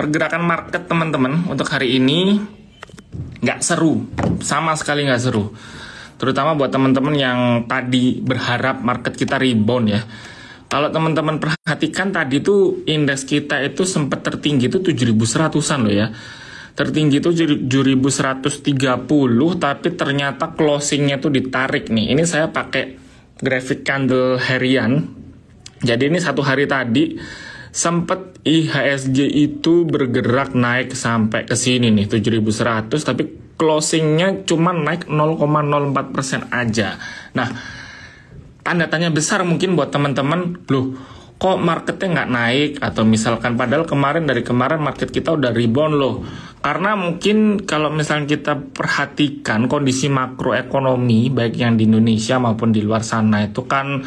pergerakan market teman-teman untuk hari ini nggak seru, sama sekali nggak seru. Terutama buat teman-teman yang tadi berharap market kita rebound ya. Kalau teman-teman perhatikan tadi tuh indeks kita itu sempat tertinggi itu 7100-an loh ya. Tertinggi itu 7130 tapi ternyata closingnya tuh ditarik nih. Ini saya pakai grafik candle harian. Jadi ini satu hari tadi sempat IHSG itu bergerak naik sampai ke sini nih 7100 tapi closingnya cuma naik 0,04 persen aja. Nah, tanda tanya besar mungkin buat teman-teman, loh kok marketnya nggak naik atau misalkan padahal kemarin dari kemarin market kita udah rebound loh karena mungkin kalau misalnya kita perhatikan kondisi makroekonomi baik yang di Indonesia maupun di luar sana itu kan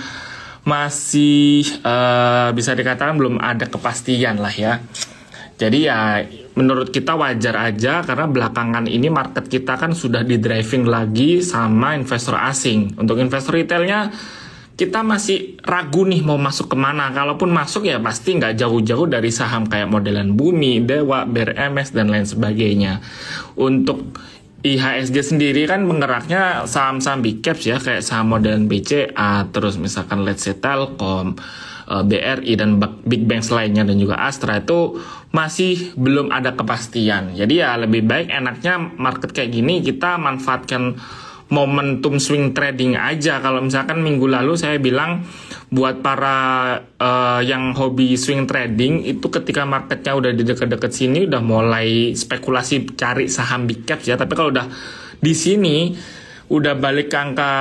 masih uh, bisa dikatakan belum ada kepastian lah ya. Jadi ya menurut kita wajar aja karena belakangan ini market kita kan sudah di driving lagi sama investor asing. Untuk investor retailnya kita masih ragu nih mau masuk kemana. Kalaupun masuk ya pasti nggak jauh-jauh dari saham kayak modelan Bumi, Dewa, BRMS, dan lain sebagainya. Untuk IHSG sendiri kan menggeraknya saham-saham big caps ya kayak saham modern BCA terus misalkan let's say Telkom, eh, BRI dan big banks lainnya dan juga Astra itu masih belum ada kepastian. Jadi ya lebih baik enaknya market kayak gini kita manfaatkan momentum swing trading aja. Kalau misalkan minggu lalu saya bilang buat para uh, yang hobi swing trading itu ketika marketnya udah di deket-deket sini udah mulai spekulasi cari saham big caps ya. Tapi kalau udah di sini udah balik ke angka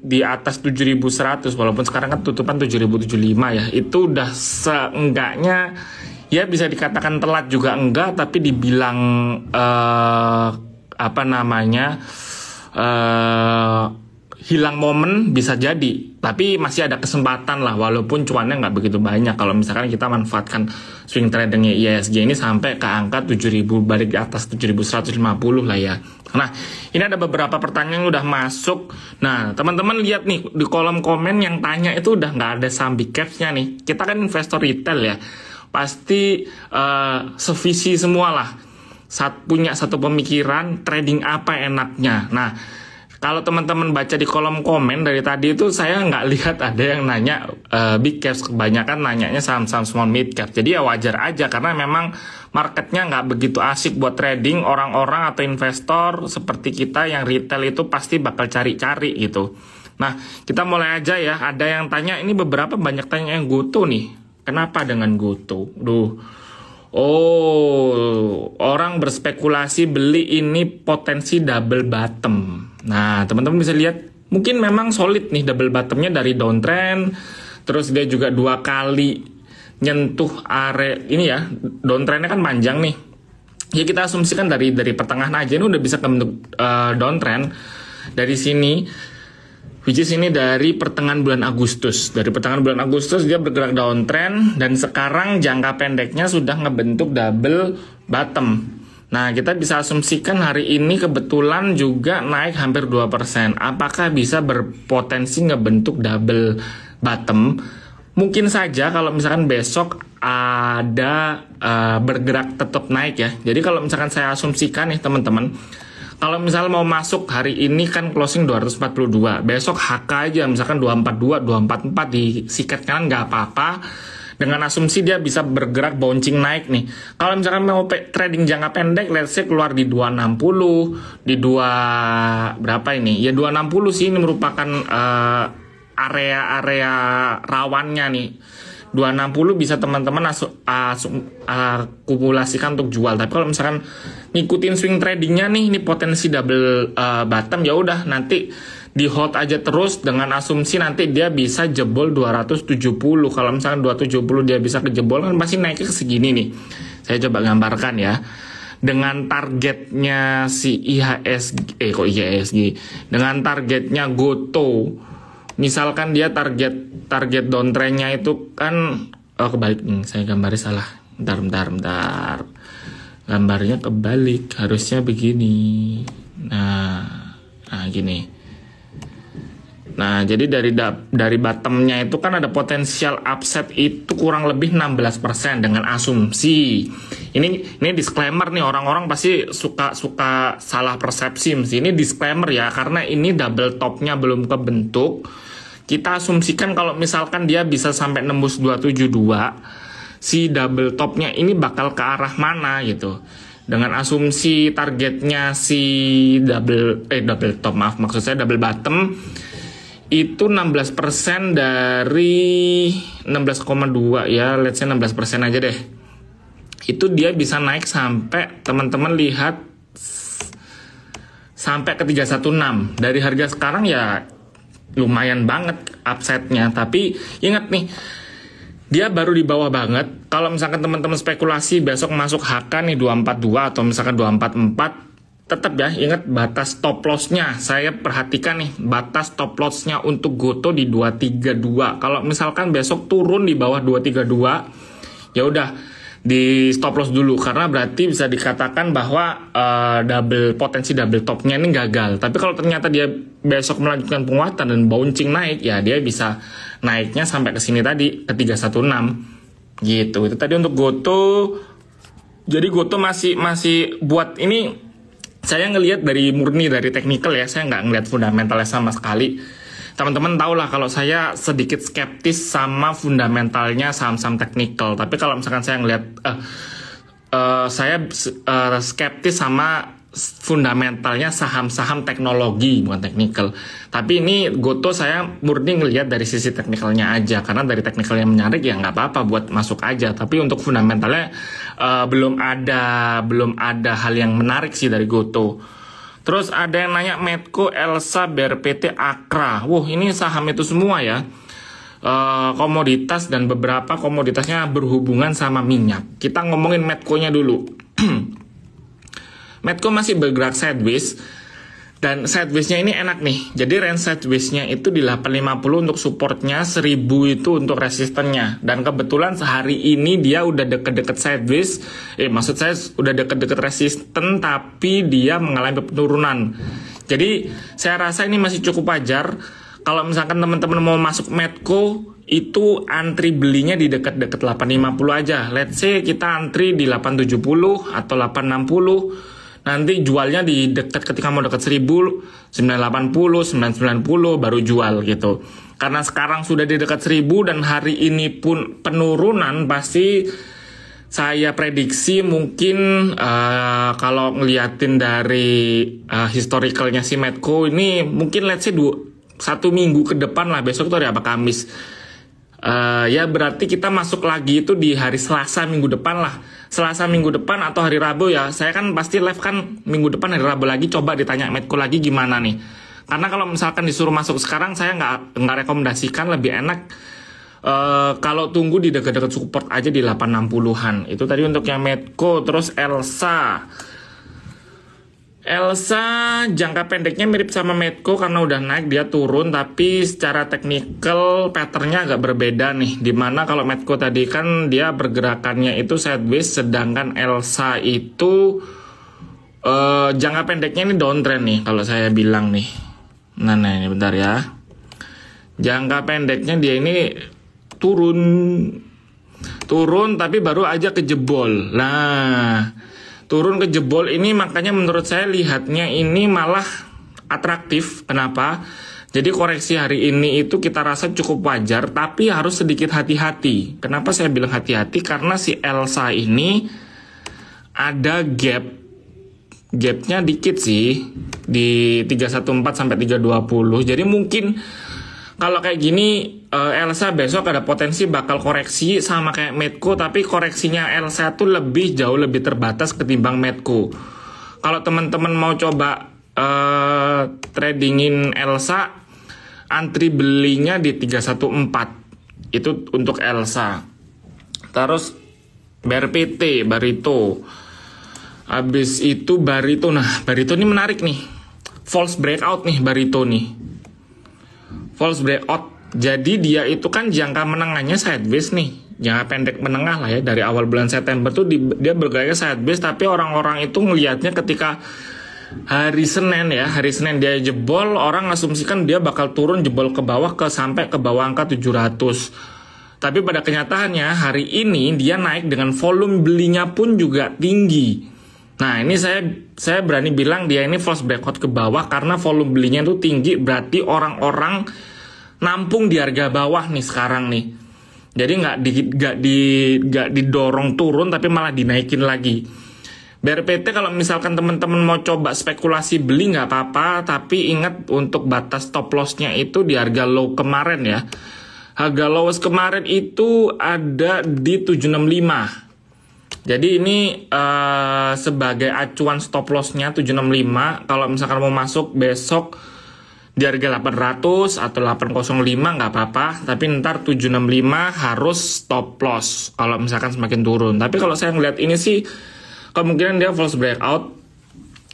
di atas 7100 walaupun sekarang kan tutupan 7075 ya. Itu udah seenggaknya ya bisa dikatakan telat juga enggak tapi dibilang uh, apa namanya uh, hilang momen bisa jadi tapi masih ada kesempatan lah walaupun cuannya nggak begitu banyak kalau misalkan kita manfaatkan swing tradingnya IISG ini sampai ke angka 7000 balik di atas 7150 lah ya nah ini ada beberapa pertanyaan yang udah masuk nah teman-teman lihat nih di kolom komen yang tanya itu udah nggak ada sum capsnya nih kita kan investor retail ya pasti uh, sevisi semua lah sat, punya satu pemikiran trading apa enaknya. Nah, kalau teman-teman baca di kolom komen dari tadi itu saya nggak lihat ada yang nanya uh, big caps kebanyakan nanyanya saham-saham small mid cap jadi ya wajar aja karena memang marketnya nggak begitu asik buat trading orang-orang atau investor seperti kita yang retail itu pasti bakal cari-cari gitu nah kita mulai aja ya ada yang tanya ini beberapa banyak tanya yang goto nih kenapa dengan goto duh Oh, orang berspekulasi beli ini potensi double bottom. Nah, teman-teman bisa lihat, mungkin memang solid nih double bottomnya dari downtrend, terus dia juga dua kali nyentuh area ini ya, downtrendnya kan panjang nih. Ya kita asumsikan dari dari pertengahan aja ini udah bisa ke bentuk uh, downtrend dari sini Which is ini dari pertengahan bulan Agustus. Dari pertengahan bulan Agustus dia bergerak downtrend dan sekarang jangka pendeknya sudah ngebentuk double bottom. Nah, kita bisa asumsikan hari ini kebetulan juga naik hampir 2%. Apakah bisa berpotensi ngebentuk double bottom? Mungkin saja kalau misalkan besok ada uh, bergerak tetap naik ya. Jadi kalau misalkan saya asumsikan nih teman-teman, kalau misal mau masuk hari ini kan closing 242 besok HK aja misalkan 242 244 di sikat kanan nggak apa-apa dengan asumsi dia bisa bergerak bouncing naik nih kalau misalkan mau trading jangka pendek let's say keluar di 260 di 2 berapa ini ya 260 sih ini merupakan eh, area-area uh, area -area rawannya nih 260 bisa teman-teman asu, asu, akumulasikan untuk jual. Tapi kalau misalkan ngikutin swing tradingnya nih, ini potensi double uh, bottom ya udah nanti di hold aja terus dengan asumsi nanti dia bisa jebol 270. Kalau misalkan 270 dia bisa kejebol kan pasti naik ke segini nih. Saya coba gambarkan ya. Dengan targetnya si IHSG, eh kok IHSG, dengan targetnya GoTo misalkan dia target target downtrendnya itu kan oh kebalik nih hmm, saya gambarnya salah bentar bentar bentar gambarnya kebalik harusnya begini nah nah gini nah jadi dari da, dari bottomnya itu kan ada potensial upset itu kurang lebih 16% dengan asumsi ini ini disclaimer nih orang-orang pasti suka suka salah persepsi mesti ini disclaimer ya karena ini double topnya belum kebentuk kita asumsikan kalau misalkan dia bisa sampai nembus 272 si double topnya ini bakal ke arah mana gitu dengan asumsi targetnya si double eh double top maaf maksud saya double bottom itu 16% dari 16,2 ya let's say 16% aja deh itu dia bisa naik sampai teman-teman lihat sampai ke 316 dari harga sekarang ya lumayan banget upsetnya tapi ingat nih dia baru di bawah banget kalau misalkan teman-teman spekulasi besok masuk HK nih 242 atau misalkan 244 tetap ya ingat batas stop lossnya saya perhatikan nih batas stop lossnya untuk Goto di 232 kalau misalkan besok turun di bawah 232 ya udah di stop loss dulu karena berarti bisa dikatakan bahwa uh, double potensi double topnya ini gagal. Tapi kalau ternyata dia besok melanjutkan penguatan dan bouncing naik ya dia bisa naiknya sampai ke sini tadi ke 316 gitu. Itu tadi untuk Goto. Jadi Goto masih masih buat ini saya ngelihat dari murni dari technical ya, saya nggak ngelihat fundamentalnya sama sekali teman-teman tahulah kalau saya sedikit skeptis sama fundamentalnya saham-saham teknikal. Tapi kalau misalkan saya ngelihat uh, uh, saya uh, skeptis sama fundamentalnya saham-saham teknologi bukan teknikal. Tapi ini Goto saya murni ngelihat dari sisi teknikalnya aja karena dari teknikal yang menarik ya nggak apa-apa buat masuk aja. Tapi untuk fundamentalnya uh, belum ada belum ada hal yang menarik sih dari Goto Terus ada yang nanya Medco, Elsa, BRPT, Akra. Wah, ini saham itu semua ya. E, komoditas dan beberapa komoditasnya berhubungan sama minyak. Kita ngomongin Medco-nya dulu. Medco masih bergerak sideways dan nya ini enak nih. Jadi range nya itu di 850 untuk supportnya, 1000 itu untuk resistennya. Dan kebetulan sehari ini dia udah deket-deket sideways. Eh maksud saya udah deket-deket resisten tapi dia mengalami penurunan. Jadi saya rasa ini masih cukup wajar. Kalau misalkan teman-teman mau masuk Medco, itu antri belinya di dekat-dekat 850 aja. Let's say kita antri di 870 atau 860 nanti jualnya di dekat ketika mau dekat 1000 980 990 baru jual gitu karena sekarang sudah di dekat 1000 dan hari ini pun penurunan pasti saya prediksi mungkin uh, kalau ngeliatin dari uh, historicalnya si Medco ini mungkin let's say dua, satu minggu ke depan lah besok itu hari apa Kamis Uh, ya berarti kita masuk lagi itu di hari Selasa minggu depan lah. Selasa minggu depan atau hari Rabu ya. Saya kan pasti live kan minggu depan hari Rabu lagi. Coba ditanya Medco lagi gimana nih. Karena kalau misalkan disuruh masuk sekarang saya nggak nggak rekomendasikan lebih enak Uh, kalau tunggu di dekat-dekat support aja di 860-an. Itu tadi untuk yang Medco, terus Elsa. Elsa jangka pendeknya mirip sama Medco karena udah naik dia turun tapi secara teknikal patternnya agak berbeda nih dimana kalau Medco tadi kan dia pergerakannya itu sideways sedangkan Elsa itu uh, jangka pendeknya ini downtrend nih kalau saya bilang nih nah nah ini bentar ya jangka pendeknya dia ini turun turun tapi baru aja kejebol nah turun ke jebol ini makanya menurut saya lihatnya ini malah atraktif. Kenapa? Jadi koreksi hari ini itu kita rasa cukup wajar, tapi harus sedikit hati-hati. Kenapa saya bilang hati-hati? Karena si Elsa ini ada gap, gapnya dikit sih di 314 sampai 320. Jadi mungkin kalau kayak gini uh, Elsa besok ada potensi bakal koreksi sama kayak Medco tapi koreksinya Elsa tuh lebih jauh lebih terbatas ketimbang Medco. Kalau teman-teman mau coba uh, tradingin Elsa antri belinya di 314 itu untuk Elsa. Terus BRPT Barito. Habis itu Barito. Nah, Barito ini menarik nih. False breakout nih Barito nih false breakout. Jadi dia itu kan jangka menengahnya sideways nih. Jangka pendek menengah lah ya dari awal bulan September tuh di, dia bergaya sideways tapi orang-orang itu ngelihatnya ketika hari Senin ya, hari Senin dia jebol, orang asumsikan dia bakal turun jebol ke bawah ke sampai ke bawah angka 700. Tapi pada kenyataannya hari ini dia naik dengan volume belinya pun juga tinggi. Nah ini saya saya berani bilang dia ini false breakout ke bawah karena volume belinya itu tinggi berarti orang-orang nampung di harga bawah nih sekarang nih. Jadi nggak di nggak di nggak didorong turun tapi malah dinaikin lagi. BRPT kalau misalkan teman-teman mau coba spekulasi beli nggak apa-apa tapi ingat untuk batas stop lossnya itu di harga low kemarin ya. Harga lowest kemarin itu ada di 765. Jadi ini uh, sebagai acuan stop lossnya 765. Kalau misalkan mau masuk besok di harga 800 atau 805 nggak apa-apa, tapi ntar 765 harus stop loss kalau misalkan semakin turun. Tapi kalau saya ngeliat ini sih kemungkinan dia false breakout.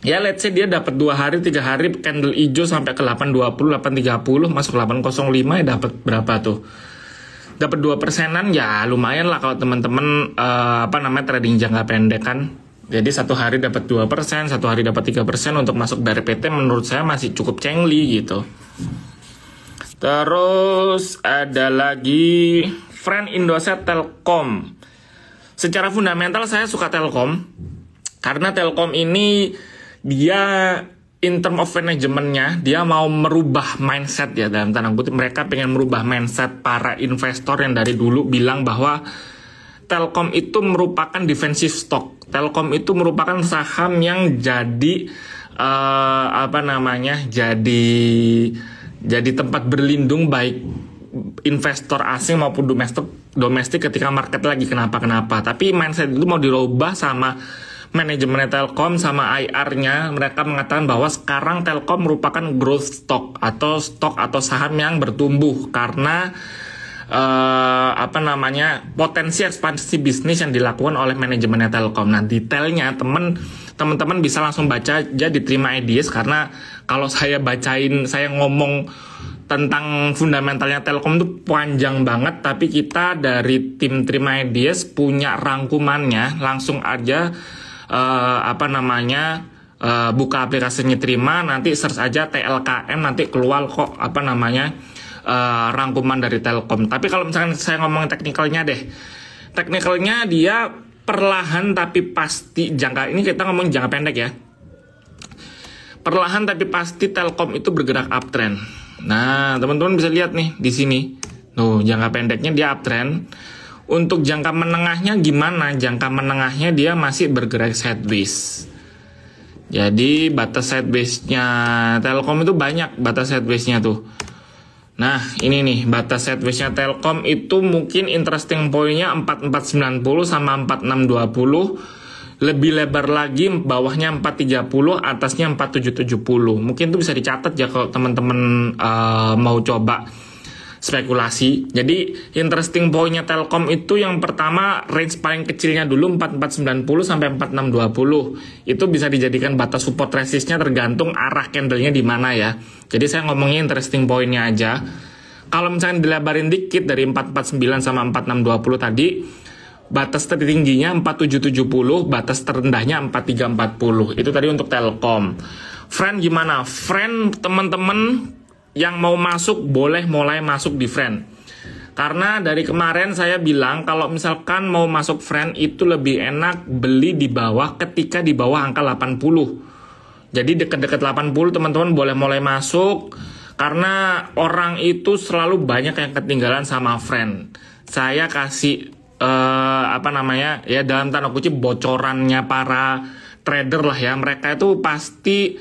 Ya let's say dia dapat dua hari, tiga hari candle hijau sampai ke 820, 830 masuk 805 ya dapat berapa tuh? dapat dua persenan ya lumayan lah kalau teman-teman uh, apa namanya trading jangka pendek kan jadi satu hari dapat dua persen, satu hari dapat tiga persen untuk masuk dari PT menurut saya masih cukup cengli gitu. Terus ada lagi Friend Indosat Telkom. Secara fundamental saya suka Telkom karena Telkom ini dia in term of manajemennya dia mau merubah mindset ya dalam tanda putih mereka pengen merubah mindset para investor yang dari dulu bilang bahwa Telkom itu merupakan defensive stock. Telkom itu merupakan saham yang jadi uh, apa namanya? jadi jadi tempat berlindung baik investor asing maupun domestik domestik ketika market lagi kenapa-kenapa. Tapi mindset itu mau dirubah sama manajemen Telkom sama IR-nya mereka mengatakan bahwa sekarang Telkom merupakan growth stock atau stok atau saham yang bertumbuh karena uh, apa namanya potensi ekspansi bisnis yang dilakukan oleh manajemen Telkom. Nah detailnya temen teman-teman bisa langsung baca aja di Terima Ideas karena kalau saya bacain saya ngomong tentang fundamentalnya Telkom itu panjang banget tapi kita dari tim Terima Ideas punya rangkumannya langsung aja uh, apa namanya uh, buka aplikasinya terima nanti search aja TLKM nanti keluar kok apa namanya uh, rangkuman dari Telkom. Tapi kalau misalkan saya ngomong teknikalnya deh, teknikalnya dia perlahan tapi pasti jangka ini kita ngomong jangka pendek ya. Perlahan tapi pasti Telkom itu bergerak uptrend. Nah, teman-teman bisa lihat nih di sini. Tuh, jangka pendeknya dia uptrend untuk jangka menengahnya gimana? Jangka menengahnya dia masih bergerak sideways. Jadi batas sideways-nya Telkom itu banyak batas sideways-nya tuh. Nah, ini nih batas sideways-nya Telkom itu mungkin interesting point-nya 4490 sama 4620. Lebih lebar lagi bawahnya 430, atasnya 4770. Mungkin itu bisa dicatat ya kalau teman-teman uh, mau coba spekulasi. Jadi interesting pointnya Telkom itu yang pertama range paling kecilnya dulu 4490 sampai 4620 itu bisa dijadikan batas support resistnya tergantung arah candlenya di mana ya. Jadi saya ngomongin interesting pointnya aja. Kalau misalnya dilebarin dikit dari 449 sama 4620 tadi, batas tertingginya 4770, batas terendahnya 4340. Itu tadi untuk Telkom. Friend gimana? Friend teman-teman yang mau masuk boleh mulai masuk di friend. Karena dari kemarin saya bilang kalau misalkan mau masuk friend itu lebih enak beli di bawah ketika di bawah angka 80. Jadi deket-deket 80 teman-teman boleh mulai masuk karena orang itu selalu banyak yang ketinggalan sama friend. Saya kasih eh, apa namanya ya dalam tanda kutip bocorannya para trader lah ya mereka itu pasti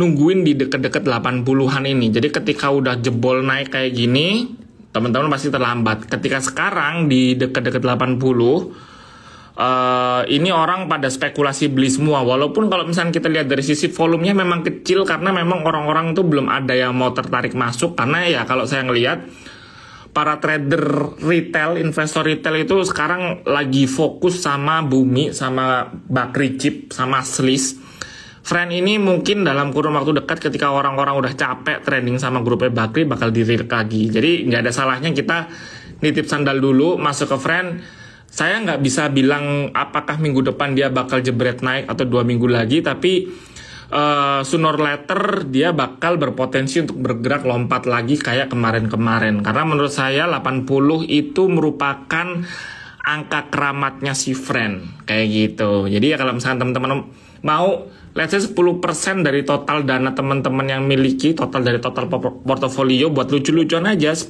nungguin di deket-deket 80-an ini. Jadi ketika udah jebol naik kayak gini, teman-teman pasti terlambat. Ketika sekarang di deket-deket 80, Uh, eh, ini orang pada spekulasi beli semua walaupun kalau misalnya kita lihat dari sisi volumenya memang kecil karena memang orang-orang tuh belum ada yang mau tertarik masuk karena ya kalau saya ngelihat para trader retail, investor retail itu sekarang lagi fokus sama Bumi, sama Bakri Chip, sama Slis. Friend ini mungkin dalam kurun waktu dekat ketika orang-orang udah capek trending sama grupnya Bakri bakal dirilik lagi. Jadi nggak ada salahnya kita nitip sandal dulu, masuk ke friend. Saya nggak bisa bilang apakah minggu depan dia bakal jebret naik atau dua minggu lagi, tapi uh, sooner later dia bakal berpotensi untuk bergerak lompat lagi kayak kemarin-kemarin. Karena menurut saya 80 itu merupakan angka keramatnya si friend kayak gitu. Jadi ya kalau misalkan teman-teman mau let's say 10% dari total dana teman-teman yang miliki, total dari total portofolio buat lucu-lucuan aja 10%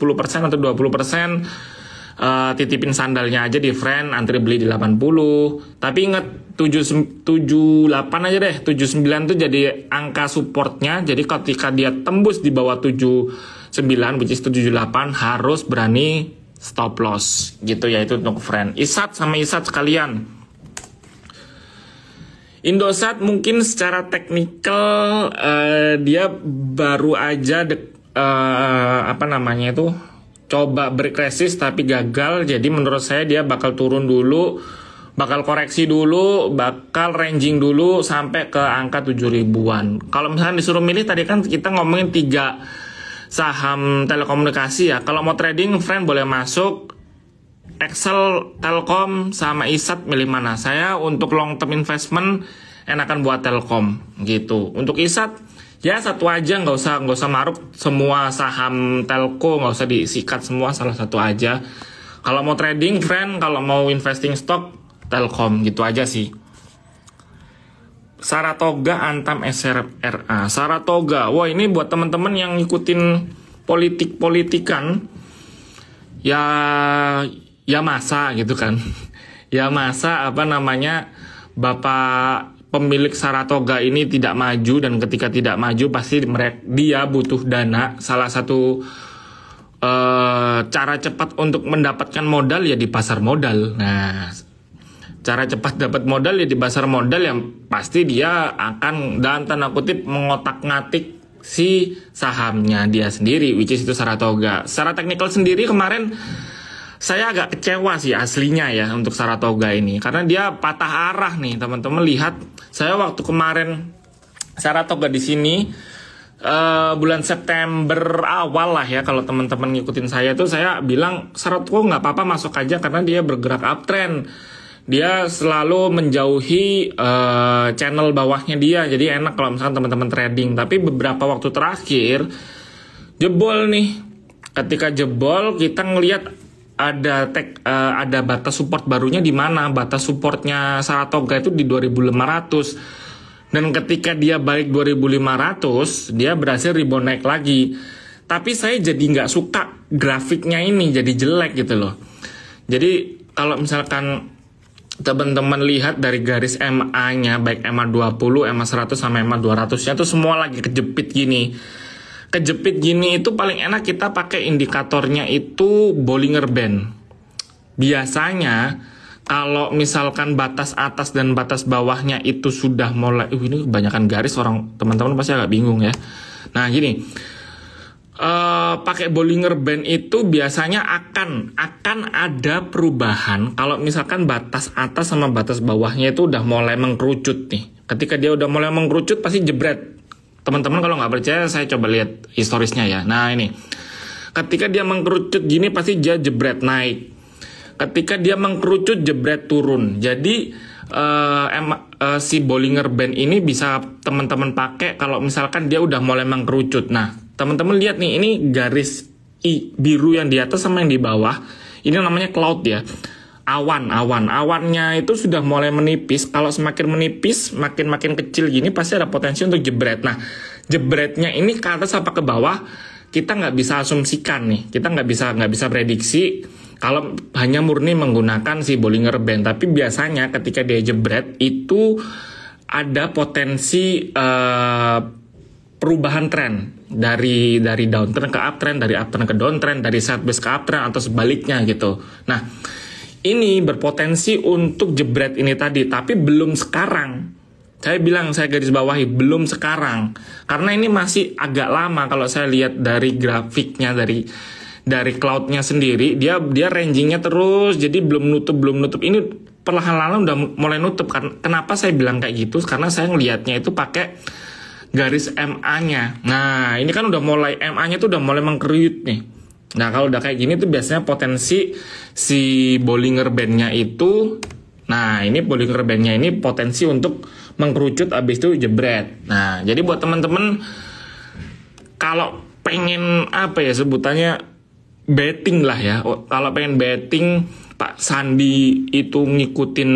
atau 20% Uh, eh, titipin sandalnya aja di friend antri beli di 80 tapi inget 7, 78 aja deh 79 tuh jadi angka supportnya jadi ketika dia tembus di bawah 79 which is 78 harus berani stop loss gitu ya itu untuk friend isat sama isat sekalian Indosat mungkin secara teknikal uh, dia baru aja dek, uh, apa namanya itu coba break tapi gagal. Jadi menurut saya dia bakal turun dulu, bakal koreksi dulu, bakal ranging dulu sampai ke angka 7 ribuan. Kalau misalnya disuruh milih tadi kan kita ngomongin tiga saham telekomunikasi ya. Kalau mau trading, friend boleh masuk Excel, Telkom, sama ISAT milih mana? Saya untuk long term investment enakan buat Telkom gitu. Untuk ISAT ya satu aja nggak usah nggak usah maruk semua saham telco nggak usah disikat semua salah satu aja kalau mau trading friend kalau mau investing stock telkom gitu aja sih Saratoga Antam SRRA Saratoga wah ini buat temen-temen yang ngikutin politik politikan ya ya masa gitu kan ya masa apa namanya bapak pemilik Saratoga ini tidak maju dan ketika tidak maju pasti mereka dia butuh dana salah satu uh, cara cepat untuk mendapatkan modal ya di pasar modal nah cara cepat dapat modal ya di pasar modal yang pasti dia akan dan tanda kutip mengotak-ngatik si sahamnya dia sendiri which is itu Saratoga secara teknikal sendiri kemarin saya agak kecewa sih aslinya ya untuk Saratoga ini karena dia patah arah nih teman-teman lihat saya waktu kemarin Saratoga di sini uh, bulan September awal lah ya kalau teman-teman ngikutin saya tuh saya bilang Saratoga nggak apa-apa masuk aja karena dia bergerak uptrend dia selalu menjauhi uh, channel bawahnya dia jadi enak kalau misalkan teman-teman trading tapi beberapa waktu terakhir jebol nih ketika jebol kita ngelihat ada tek, uh, ada batas support barunya di mana batas supportnya Saratoga itu di 2500 dan ketika dia balik 2500 dia berhasil rebound naik lagi tapi saya jadi nggak suka grafiknya ini jadi jelek gitu loh jadi kalau misalkan teman-teman lihat dari garis MA-nya baik MA 20, MA 100 sama MA 200-nya tuh semua lagi kejepit gini Kejepit gini itu paling enak kita pakai indikatornya itu Bollinger Band. Biasanya kalau misalkan batas atas dan batas bawahnya itu sudah mulai, uh, ini kebanyakan garis orang teman-teman pasti agak bingung ya. Nah gini, uh, pakai Bollinger Band itu biasanya akan akan ada perubahan kalau misalkan batas atas sama batas bawahnya itu udah mulai mengkerucut nih. Ketika dia udah mulai mengkerucut pasti jebret. Teman-teman kalau nggak percaya saya coba lihat historisnya ya. Nah ini, ketika dia mengkerucut gini pasti dia jebret naik. Ketika dia mengkerucut jebret turun. Jadi uh, em, uh, si Bollinger Band ini bisa teman-teman pakai kalau misalkan dia udah mulai mengkerucut. Nah teman-teman lihat nih ini garis I biru yang di atas sama yang di bawah. Ini namanya cloud ya awan awan awannya itu sudah mulai menipis kalau semakin menipis makin makin kecil gini pasti ada potensi untuk jebret nah jebretnya ini ke atas apa ke bawah kita nggak bisa asumsikan nih kita nggak bisa nggak bisa prediksi kalau hanya murni menggunakan si Bollinger Band tapi biasanya ketika dia jebret itu ada potensi uh, perubahan tren dari dari downtrend ke uptrend dari uptrend ke downtrend dari sideways ke uptrend atau sebaliknya gitu nah ini berpotensi untuk jebret ini tadi, tapi belum sekarang. Saya bilang, saya garis bawahi, belum sekarang. Karena ini masih agak lama kalau saya lihat dari grafiknya, dari dari cloudnya sendiri, dia dia rangingnya terus, jadi belum nutup, belum nutup. Ini perlahan-lahan udah mulai nutup. Kan, kenapa saya bilang kayak gitu? Karena saya ngelihatnya itu pakai garis MA-nya. Nah, ini kan udah mulai MA-nya tuh udah mulai mengkerut nih Nah kalau udah kayak gini tuh biasanya potensi si Bollinger Bandnya itu Nah ini Bollinger Bandnya ini potensi untuk mengkerucut abis itu jebret Nah jadi buat temen-temen Kalau pengen apa ya sebutannya betting lah ya oh, Kalau pengen betting Pak Sandi itu ngikutin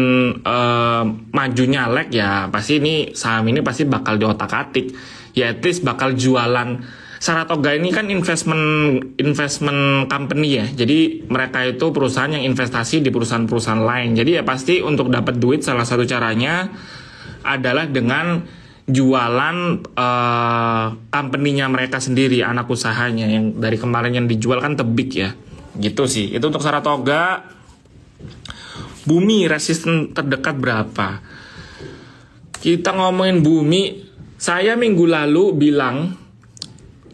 uh, majunya leg ya pasti ini saham ini pasti bakal diotak-atik ya at least bakal jualan Saratoga ini kan investment investment company ya. Jadi mereka itu perusahaan yang investasi di perusahaan-perusahaan lain. Jadi ya pasti untuk dapat duit salah satu caranya adalah dengan jualan uh, company-nya mereka sendiri, anak usahanya yang dari kemarin yang dijual kan tebik ya. Gitu sih. Itu untuk Saratoga bumi resisten terdekat berapa? Kita ngomongin bumi, saya minggu lalu bilang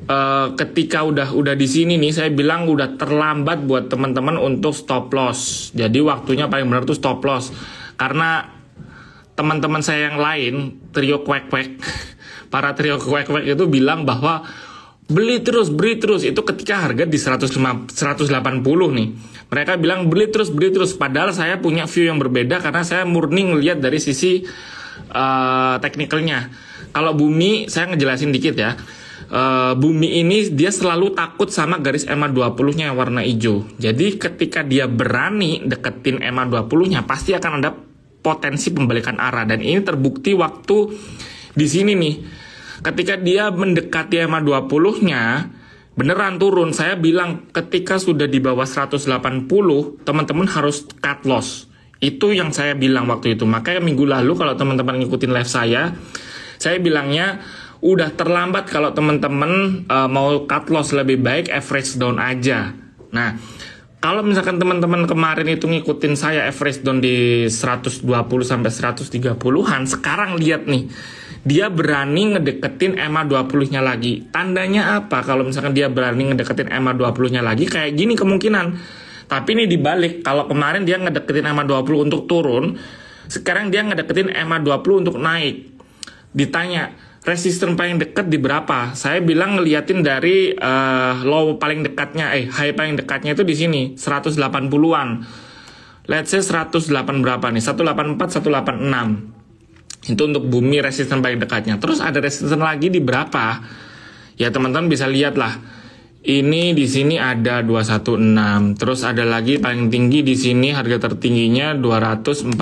uh, ketika udah udah di sini nih saya bilang udah terlambat buat teman-teman untuk stop loss. Jadi waktunya paling benar tuh stop loss. Karena teman-teman saya yang lain trio kwek-kwek para trio kwek-kwek itu bilang bahwa beli terus, beli terus itu ketika harga di 150, 180 nih. Mereka bilang beli terus, beli terus padahal saya punya view yang berbeda karena saya murni ngelihat dari sisi uh, eh, teknikalnya. Kalau bumi saya ngejelasin dikit ya Eh, bumi ini dia selalu takut sama garis ma 20-nya yang warna hijau. Jadi ketika dia berani deketin ma 20-nya pasti akan ada potensi pembalikan arah dan ini terbukti waktu di sini nih. Ketika dia mendekati ma 20-nya beneran turun. Saya bilang ketika sudah di bawah 180, teman-teman harus cut loss. Itu yang saya bilang waktu itu. Makanya minggu lalu kalau teman-teman ngikutin live saya, saya bilangnya udah terlambat kalau teman-teman uh, mau cut loss lebih baik average down aja. Nah, kalau misalkan teman-teman kemarin itu ngikutin saya average down di 120 sampai 130-an, sekarang lihat nih. Dia berani ngedeketin EMA 20-nya lagi. Tandanya apa kalau misalkan dia berani ngedeketin EMA 20-nya lagi? Kayak gini kemungkinan. Tapi ini dibalik, kalau kemarin dia ngedeketin EMA 20 untuk turun, sekarang dia ngedeketin EMA 20 untuk naik. Ditanya, resisten paling dekat di berapa? Saya bilang ngeliatin dari uh, low paling dekatnya, eh high paling dekatnya itu di sini 180-an. Let's say 108 berapa nih? 184, 186. Itu untuk bumi resisten paling dekatnya. Terus ada resisten lagi di berapa? Ya teman-teman bisa lihat lah. Ini di sini ada 216, terus ada lagi paling tinggi di sini harga tertingginya 246.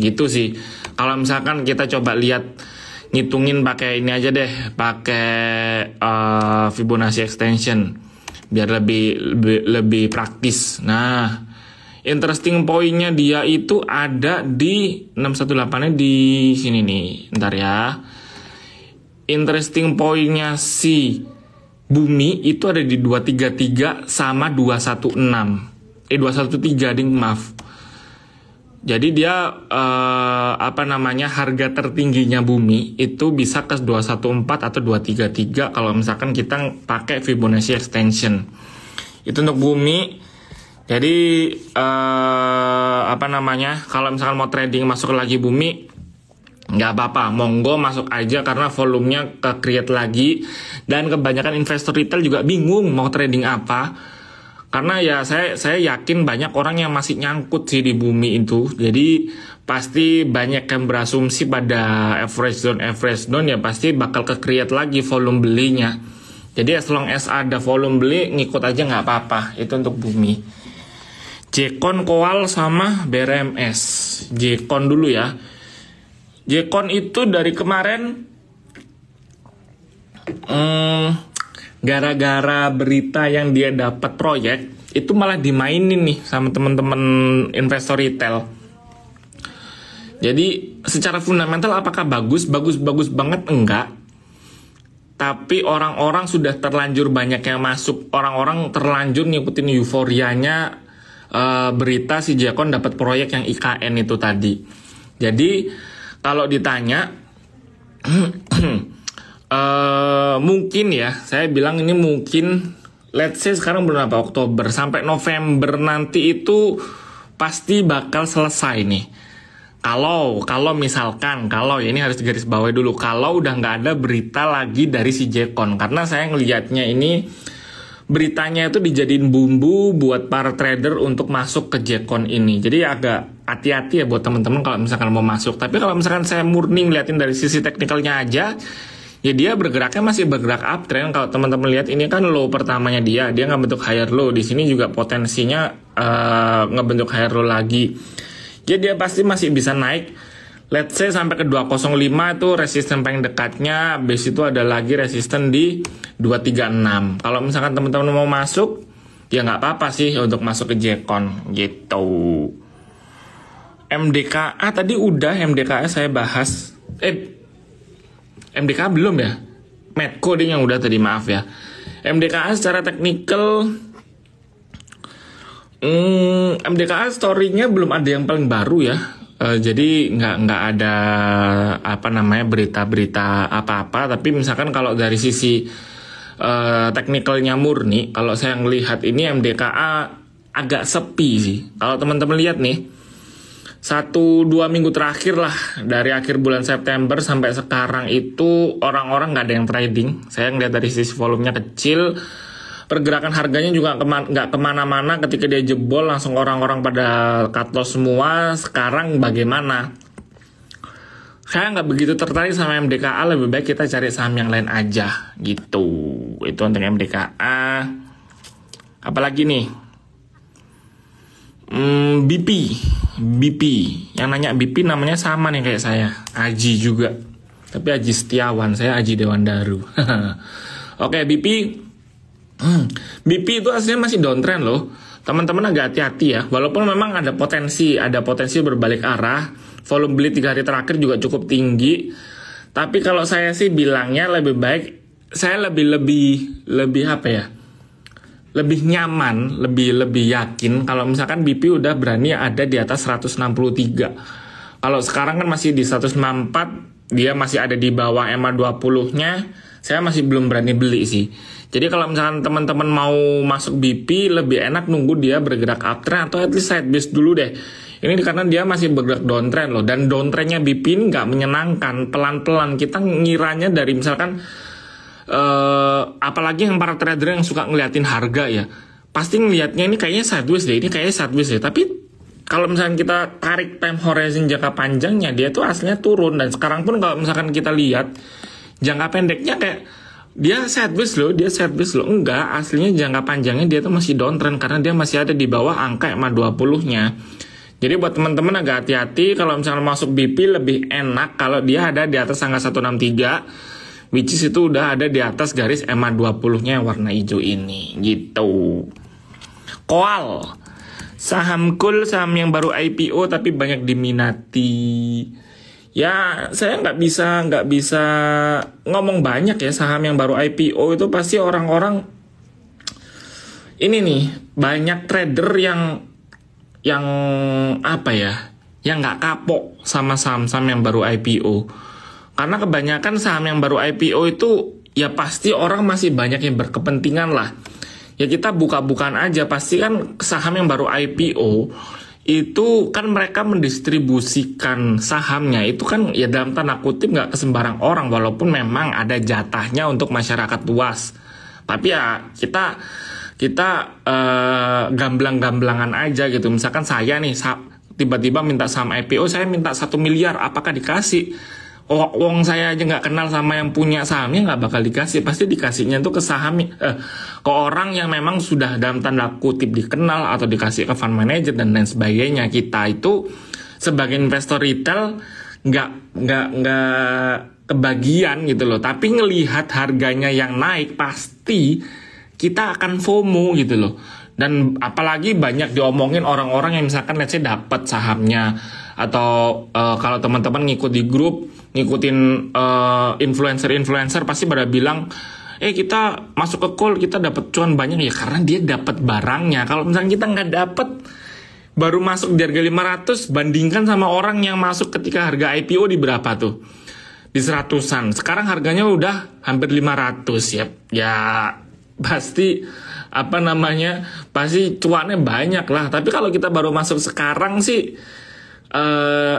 Gitu sih. Kalau misalkan kita coba lihat ngitungin pakai ini aja deh, pakai uh, Fibonacci extension biar lebih lebih, lebih praktis. Nah, interesting poinnya dia itu ada di 618-nya di sini nih. Ntar ya. Interesting poinnya si Bumi itu ada di 233 sama 216. Eh 213 ding maaf. Jadi dia eh, apa namanya harga tertingginya bumi itu bisa ke 214 atau 233 kalau misalkan kita pakai Fibonacci extension. Itu untuk bumi. Jadi eh, apa namanya kalau misalkan mau trading masuk lagi bumi nggak apa-apa, monggo masuk aja karena volumenya ke create lagi dan kebanyakan investor retail juga bingung mau trading apa karena ya saya saya yakin banyak orang yang masih nyangkut sih di bumi itu. Jadi pasti banyak yang berasumsi pada average down average down ya pasti bakal ke create lagi volume belinya. Jadi as long as ada volume beli ngikut aja nggak apa-apa. Itu untuk bumi. Jekon Koal sama BRMS. Jekon dulu ya. Jekon itu dari kemarin hmm, gara-gara berita yang dia dapat proyek itu malah dimainin nih sama teman-teman investor retail. Jadi secara fundamental apakah bagus? Bagus bagus banget enggak? Tapi orang-orang sudah terlanjur banyak yang masuk, orang-orang terlanjur ngikutin euforianya nya eh, berita si Jekon dapat proyek yang IKN itu tadi. Jadi kalau ditanya Eh, mungkin ya saya bilang ini mungkin let's say sekarang bulan apa Oktober sampai November nanti itu pasti bakal selesai nih kalau kalau misalkan kalau ya ini harus garis bawah dulu kalau udah nggak ada berita lagi dari si Jekon karena saya ngelihatnya ini beritanya itu dijadiin bumbu buat para trader untuk masuk ke Jekon ini jadi agak hati-hati ya buat teman-teman kalau misalkan mau masuk tapi kalau misalkan saya murni ngeliatin dari sisi teknikalnya aja ya dia bergeraknya masih bergerak uptrend kalau teman-teman lihat ini kan low pertamanya dia dia nggak bentuk higher low di sini juga potensinya uh, eh, bentuk higher low lagi jadi ya, dia pasti masih bisa naik let's say sampai ke 205 itu resisten paling dekatnya base itu ada lagi resisten di 236 kalau misalkan teman-teman mau masuk ya nggak apa-apa sih untuk masuk ke Jekon gitu MDKA tadi udah MDKA saya bahas eh MDK belum ya? Matt coding yang udah tadi maaf ya. MDKA secara teknikal hmm, MDKA storynya belum ada yang paling baru ya. Uh, jadi nggak nggak ada apa namanya berita-berita apa-apa tapi misalkan kalau dari sisi uh, teknikalnya murni kalau saya melihat ini MDKA agak sepi sih kalau teman-teman lihat nih satu dua minggu terakhir lah dari akhir bulan September sampai sekarang itu orang-orang nggak ada yang trading. Saya ngeliat dari sisi volumenya kecil, pergerakan harganya juga nggak kemana-mana. Ketika dia jebol langsung orang-orang pada cut semua. Sekarang bagaimana? Saya nggak begitu tertarik sama MDKA. Lebih baik kita cari saham yang lain aja gitu. Itu untuk MDKA. Apalagi nih Hmm, BP, BP. Yang nanya BP namanya sama nih kayak saya, Aji juga. Tapi Aji Setiawan, saya Aji Dewan Daru. Oke, BP. Hmm, BP itu aslinya masih downtrend loh. Teman-teman agak hati-hati ya. Walaupun memang ada potensi, ada potensi berbalik arah. Volume beli tiga hari terakhir juga cukup tinggi. Tapi kalau saya sih bilangnya lebih baik, saya lebih lebih lebih apa ya? lebih nyaman, lebih lebih yakin kalau misalkan BP udah berani ada di atas 163. Kalau sekarang kan masih di 164, dia masih ada di bawah EMA 20-nya, saya masih belum berani beli sih. Jadi kalau misalkan teman-teman mau masuk BP, lebih enak nunggu dia bergerak uptrend atau at least sideways dulu deh. Ini karena dia masih bergerak downtrend loh dan downtrendnya BP nggak menyenangkan. Pelan-pelan kita ngiranya dari misalkan uh, apalagi yang para trader yang suka ngeliatin harga ya pasti ngeliatnya ini kayaknya sideways deh ini kayaknya sideways deh tapi kalau misalnya kita tarik time horizon jangka panjangnya dia tuh aslinya turun dan sekarang pun kalau misalkan kita lihat jangka pendeknya kayak dia sideways loh, dia sideways loh. Enggak, aslinya jangka panjangnya dia tuh masih downtrend karena dia masih ada di bawah angka EMA 20-nya. Jadi buat teman-teman agak hati-hati kalau misalnya masuk BP lebih enak kalau dia ada di atas angka 163 which is itu udah ada di atas garis MA20-nya warna hijau ini gitu. Koal saham cool saham yang baru IPO tapi banyak diminati. Ya saya nggak bisa nggak bisa ngomong banyak ya saham yang baru IPO itu pasti orang-orang ini nih banyak trader yang yang apa ya yang nggak kapok sama saham-saham yang baru IPO karena kebanyakan saham yang baru IPO itu ya pasti orang masih banyak yang berkepentingan lah. Ya kita buka-bukaan aja, pasti kan saham yang baru IPO itu kan mereka mendistribusikan sahamnya itu kan ya dalam tanda kutip nggak kesembarang orang walaupun memang ada jatahnya untuk masyarakat luas tapi ya kita kita eh, gamblang-gamblangan aja gitu misalkan saya nih tiba-tiba minta saham IPO saya minta satu miliar apakah dikasih wong saya aja nggak kenal sama yang punya sahamnya nggak bakal dikasih pasti dikasihnya tuh ke saham ya. eh, ke orang yang memang sudah dalam tanda kutip dikenal atau dikasih ke fund manager dan lain sebagainya kita itu sebagai investor retail nggak nggak nggak kebagian gitu loh tapi ngelihat harganya yang naik pasti kita akan FOMO gitu loh dan apalagi banyak diomongin orang-orang yang misalkan let's say dapat sahamnya atau uh, kalau teman-teman ngikut di grup ngikutin influencer eh, influencer-influencer pasti pada bilang eh kita masuk ke call kita dapat cuan banyak ya karena dia dapat barangnya kalau misalnya kita nggak dapat baru masuk di harga 500 bandingkan sama orang yang masuk ketika harga IPO di berapa tuh di seratusan sekarang harganya udah hampir 500 ya ya pasti apa namanya pasti cuannya banyak lah tapi kalau kita baru masuk sekarang sih eh,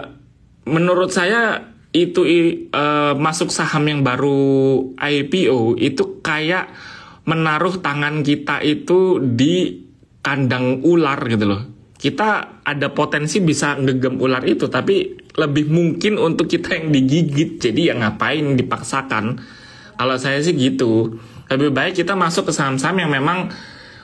menurut saya itu e, masuk saham yang baru IPO itu kayak menaruh tangan kita itu di kandang ular gitu loh. Kita ada potensi bisa ngegem ular itu tapi lebih mungkin untuk kita yang digigit. Jadi ya ngapain dipaksakan? Kalau saya sih gitu. Lebih baik kita masuk ke saham-saham yang memang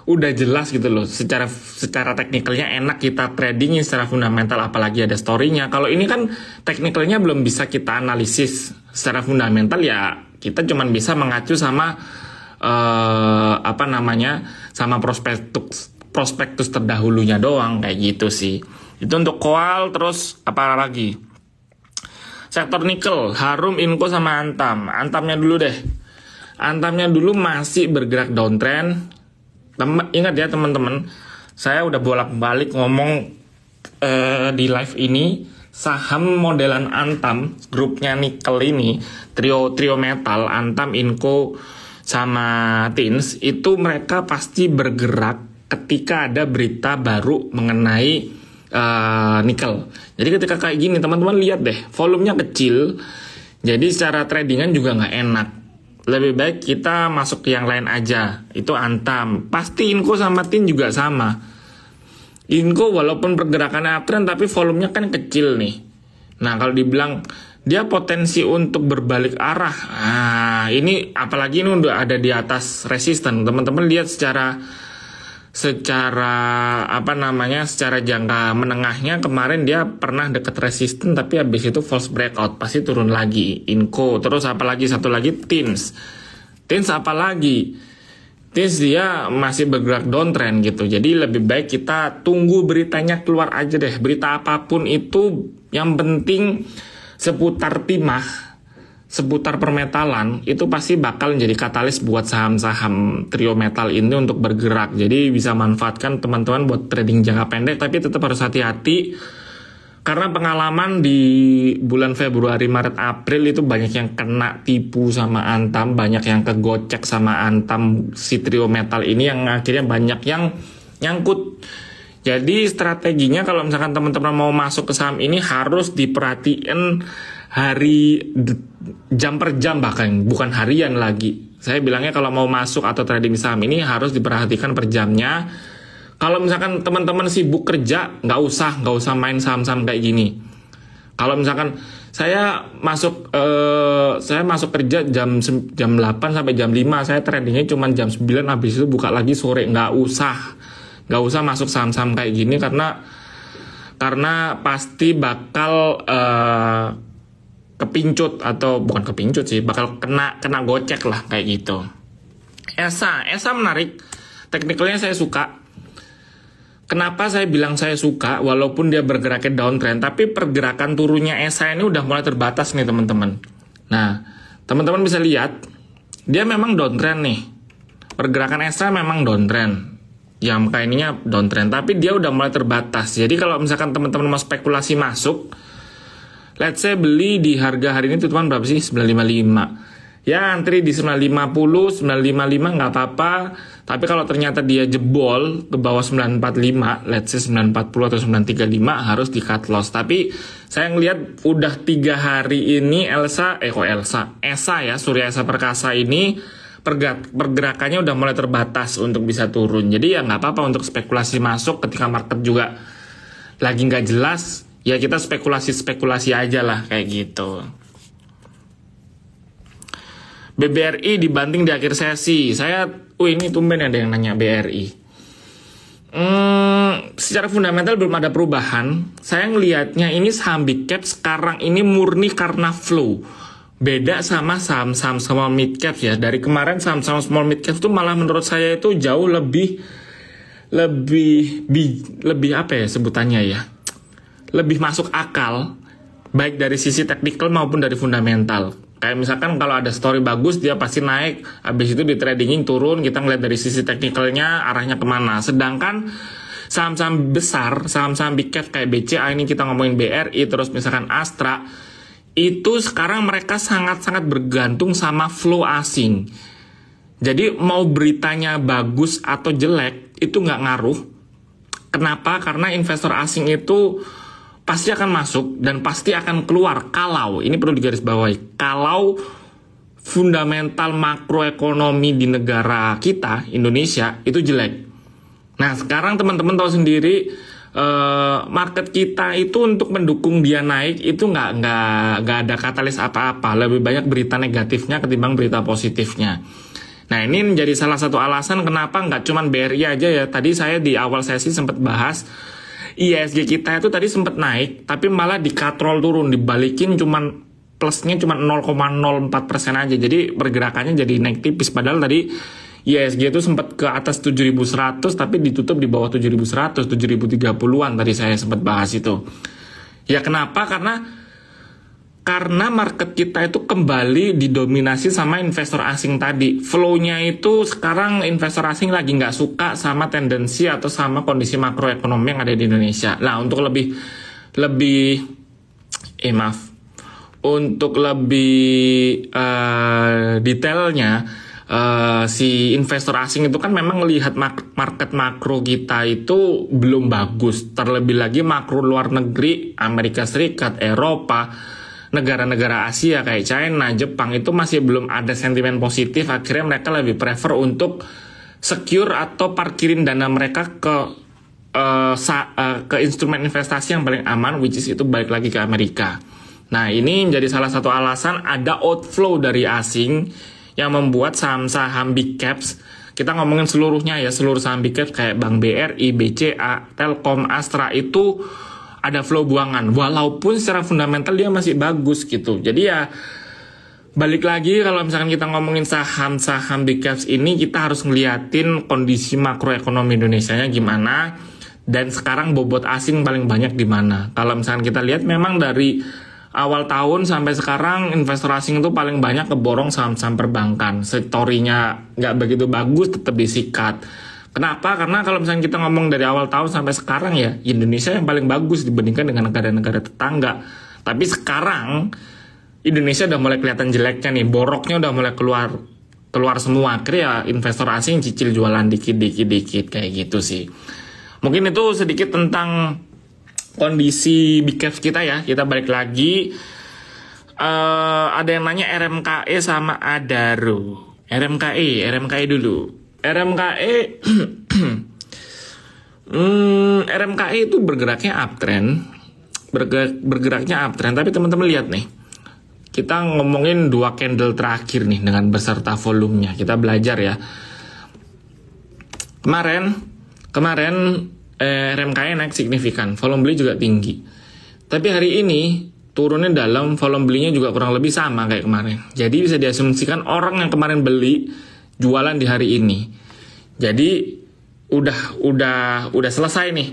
udah jelas gitu loh secara secara teknikalnya enak kita tradingnya secara fundamental apalagi ada storynya kalau ini kan teknikalnya belum bisa kita analisis secara fundamental ya kita cuman bisa mengacu sama uh, apa namanya sama prospektus prospektus terdahulunya doang kayak gitu sih itu untuk koal terus apa lagi sektor nikel harum inko sama antam antamnya dulu deh antamnya dulu masih bergerak downtrend Tem ingat ya teman-teman, saya udah bolak-balik ngomong uh, di live ini saham modelan Antam, grupnya nikel ini, trio trio metal Antam, Inco sama Tins itu mereka pasti bergerak ketika ada berita baru mengenai uh, nikel. Jadi ketika kayak gini teman-teman lihat deh, volumenya kecil, jadi secara tradingan juga nggak enak lebih baik kita masuk yang lain aja. Itu antam. Pasti Inko sama Tin juga sama. Inko walaupun pergerakannya uptrend tapi volumenya kan kecil nih. Nah kalau dibilang dia potensi untuk berbalik arah. Nah, ini apalagi ini udah ada di atas resisten. Teman-teman lihat secara secara apa namanya secara jangka menengahnya kemarin dia pernah deket resisten tapi habis itu false breakout pasti turun lagi inco terus apalagi satu lagi teams teams apalagi teams dia masih bergerak downtrend gitu jadi lebih baik kita tunggu beritanya keluar aja deh berita apapun itu yang penting seputar timah seputar permetalan itu pasti bakal menjadi katalis buat saham-saham trio metal ini untuk bergerak. Jadi bisa manfaatkan teman-teman buat trading jangka pendek tapi tetap harus hati-hati karena pengalaman di bulan Februari, Maret, April itu banyak yang kena tipu sama Antam, banyak yang kegocek sama Antam si trio metal ini yang akhirnya banyak yang nyangkut. Jadi strateginya kalau misalkan teman-teman mau masuk ke saham ini harus diperhatiin hari jam per jam bahkan bukan harian lagi. Saya bilangnya kalau mau masuk atau trading saham ini harus diperhatikan per jamnya. Kalau misalkan teman-teman sibuk kerja, nggak usah, nggak usah main saham-saham kayak gini. Kalau misalkan saya masuk eh, saya masuk kerja jam jam 8 sampai jam 5, saya tradingnya cuma jam 9 habis itu buka lagi sore, nggak usah. Nggak usah masuk saham-saham kayak gini karena karena pasti bakal eh, kepincut atau bukan kepincut sih bakal kena kena gocek lah kayak gitu Esa Esa menarik teknikalnya saya suka Kenapa saya bilang saya suka walaupun dia bergeraknya downtrend tapi pergerakan turunnya Esa ini udah mulai terbatas nih teman-teman. Nah, teman-teman bisa lihat dia memang downtrend nih. Pergerakan Esa memang downtrend. Ya kayak ininya downtrend tapi dia udah mulai terbatas. Jadi kalau misalkan teman-teman mau spekulasi masuk, Let's say beli di harga hari ini tutupan berapa sih? 955. Ya antri di 950, 955 nggak apa-apa. Tapi kalau ternyata dia jebol ke bawah 945, let's say 940 atau 935 harus di cut loss. Tapi saya ngelihat udah tiga hari ini Elsa, eh kok Elsa, Esa ya, Surya Esa Perkasa ini pergerakannya udah mulai terbatas untuk bisa turun. Jadi ya nggak apa-apa untuk spekulasi masuk ketika market juga lagi nggak jelas ya kita spekulasi-spekulasi aja lah kayak gitu. BBRI dibanting di akhir sesi. Saya, uh ini tumben ada yang nanya BRI. Hmm, secara fundamental belum ada perubahan. Saya ngelihatnya ini saham big cap sekarang ini murni karena flow. Beda sama saham-saham small mid cap ya. Dari kemarin saham-saham small mid cap itu malah menurut saya itu jauh lebih lebih bi, lebih apa ya sebutannya ya lebih masuk akal baik dari sisi teknikal maupun dari fundamental. Kayak misalkan kalau ada story bagus dia pasti naik, habis itu di tradingin turun, kita ngeliat dari sisi teknikalnya arahnya kemana. Sedangkan saham-saham besar, saham-saham big cap kayak BCA ini kita ngomongin BRI, terus misalkan Astra, itu sekarang mereka sangat-sangat bergantung sama flow asing. Jadi mau beritanya bagus atau jelek, itu nggak ngaruh. Kenapa? Karena investor asing itu pasti akan masuk dan pasti akan keluar kalau ini perlu digarisbawahi kalau fundamental makroekonomi di negara kita Indonesia itu jelek. Nah sekarang teman-teman tahu sendiri eh, market kita itu untuk mendukung dia naik itu nggak nggak nggak ada katalis apa-apa lebih banyak berita negatifnya ketimbang berita positifnya. Nah ini menjadi salah satu alasan kenapa nggak cuman BRI aja ya. Tadi saya di awal sesi sempat bahas ISG kita itu tadi sempat naik, tapi malah dikatrol turun, dibalikin cuman plusnya cuma 0,04 persen aja. Jadi pergerakannya jadi naik tipis. Padahal tadi ISG itu sempat ke atas 7.100 tapi ditutup di bawah 7.100, 7.030-an tadi saya sempat bahas itu. Ya kenapa? Karena karena market kita itu kembali didominasi sama investor asing tadi. Flow-nya itu sekarang investor asing lagi nggak suka sama tendensi atau sama kondisi makroekonomi yang ada di Indonesia. Nah, untuk lebih lebih eh maaf. Untuk lebih uh, detailnya Uh, si investor asing itu kan memang melihat market makro kita itu belum bagus. Terlebih lagi makro luar negeri, Amerika Serikat, Eropa, negara-negara Asia kayak China, Jepang itu masih belum ada sentimen positif. Akhirnya mereka lebih prefer untuk secure atau parkirin dana mereka ke uh, sa, uh, ke instrumen investasi yang paling aman, which is itu balik lagi ke Amerika. Nah ini menjadi salah satu alasan ada outflow dari asing yang membuat saham-saham big caps kita ngomongin seluruhnya ya seluruh saham big caps kayak Bank BRI, BCA, Telkom, Astra itu ada flow buangan walaupun secara fundamental dia masih bagus gitu jadi ya balik lagi kalau misalkan kita ngomongin saham-saham big caps ini kita harus ngeliatin kondisi makroekonomi Indonesia nya gimana dan sekarang bobot asing paling banyak di mana kalau misalkan kita lihat memang dari awal tahun sampai sekarang investor asing itu paling banyak keborong saham-saham perbankan sektorinya nggak begitu bagus tetap disikat Kenapa? Karena kalau misalnya kita ngomong dari awal tahun sampai sekarang ya, Indonesia yang paling bagus dibandingkan dengan negara-negara tetangga. Tapi sekarang Indonesia udah mulai kelihatan jeleknya nih, boroknya udah mulai keluar keluar semua. Akhirnya ya investor asing cicil jualan dikit-dikit-dikit kayak gitu sih. Mungkin itu sedikit tentang kondisi big kita ya. Kita balik lagi. Uh, ada yang nanya RMKE sama Adaro. RMKE, RMKE dulu. RMKE hmm, RMKE itu bergeraknya uptrend bergerak, bergeraknya uptrend tapi teman-teman lihat nih kita ngomongin dua candle terakhir nih dengan beserta volumenya kita belajar ya kemarin kemarin eh, RMKE naik signifikan volume beli juga tinggi tapi hari ini turunnya dalam volume belinya juga kurang lebih sama kayak kemarin jadi bisa diasumsikan orang yang kemarin beli jualan di hari ini. Jadi udah udah udah selesai nih.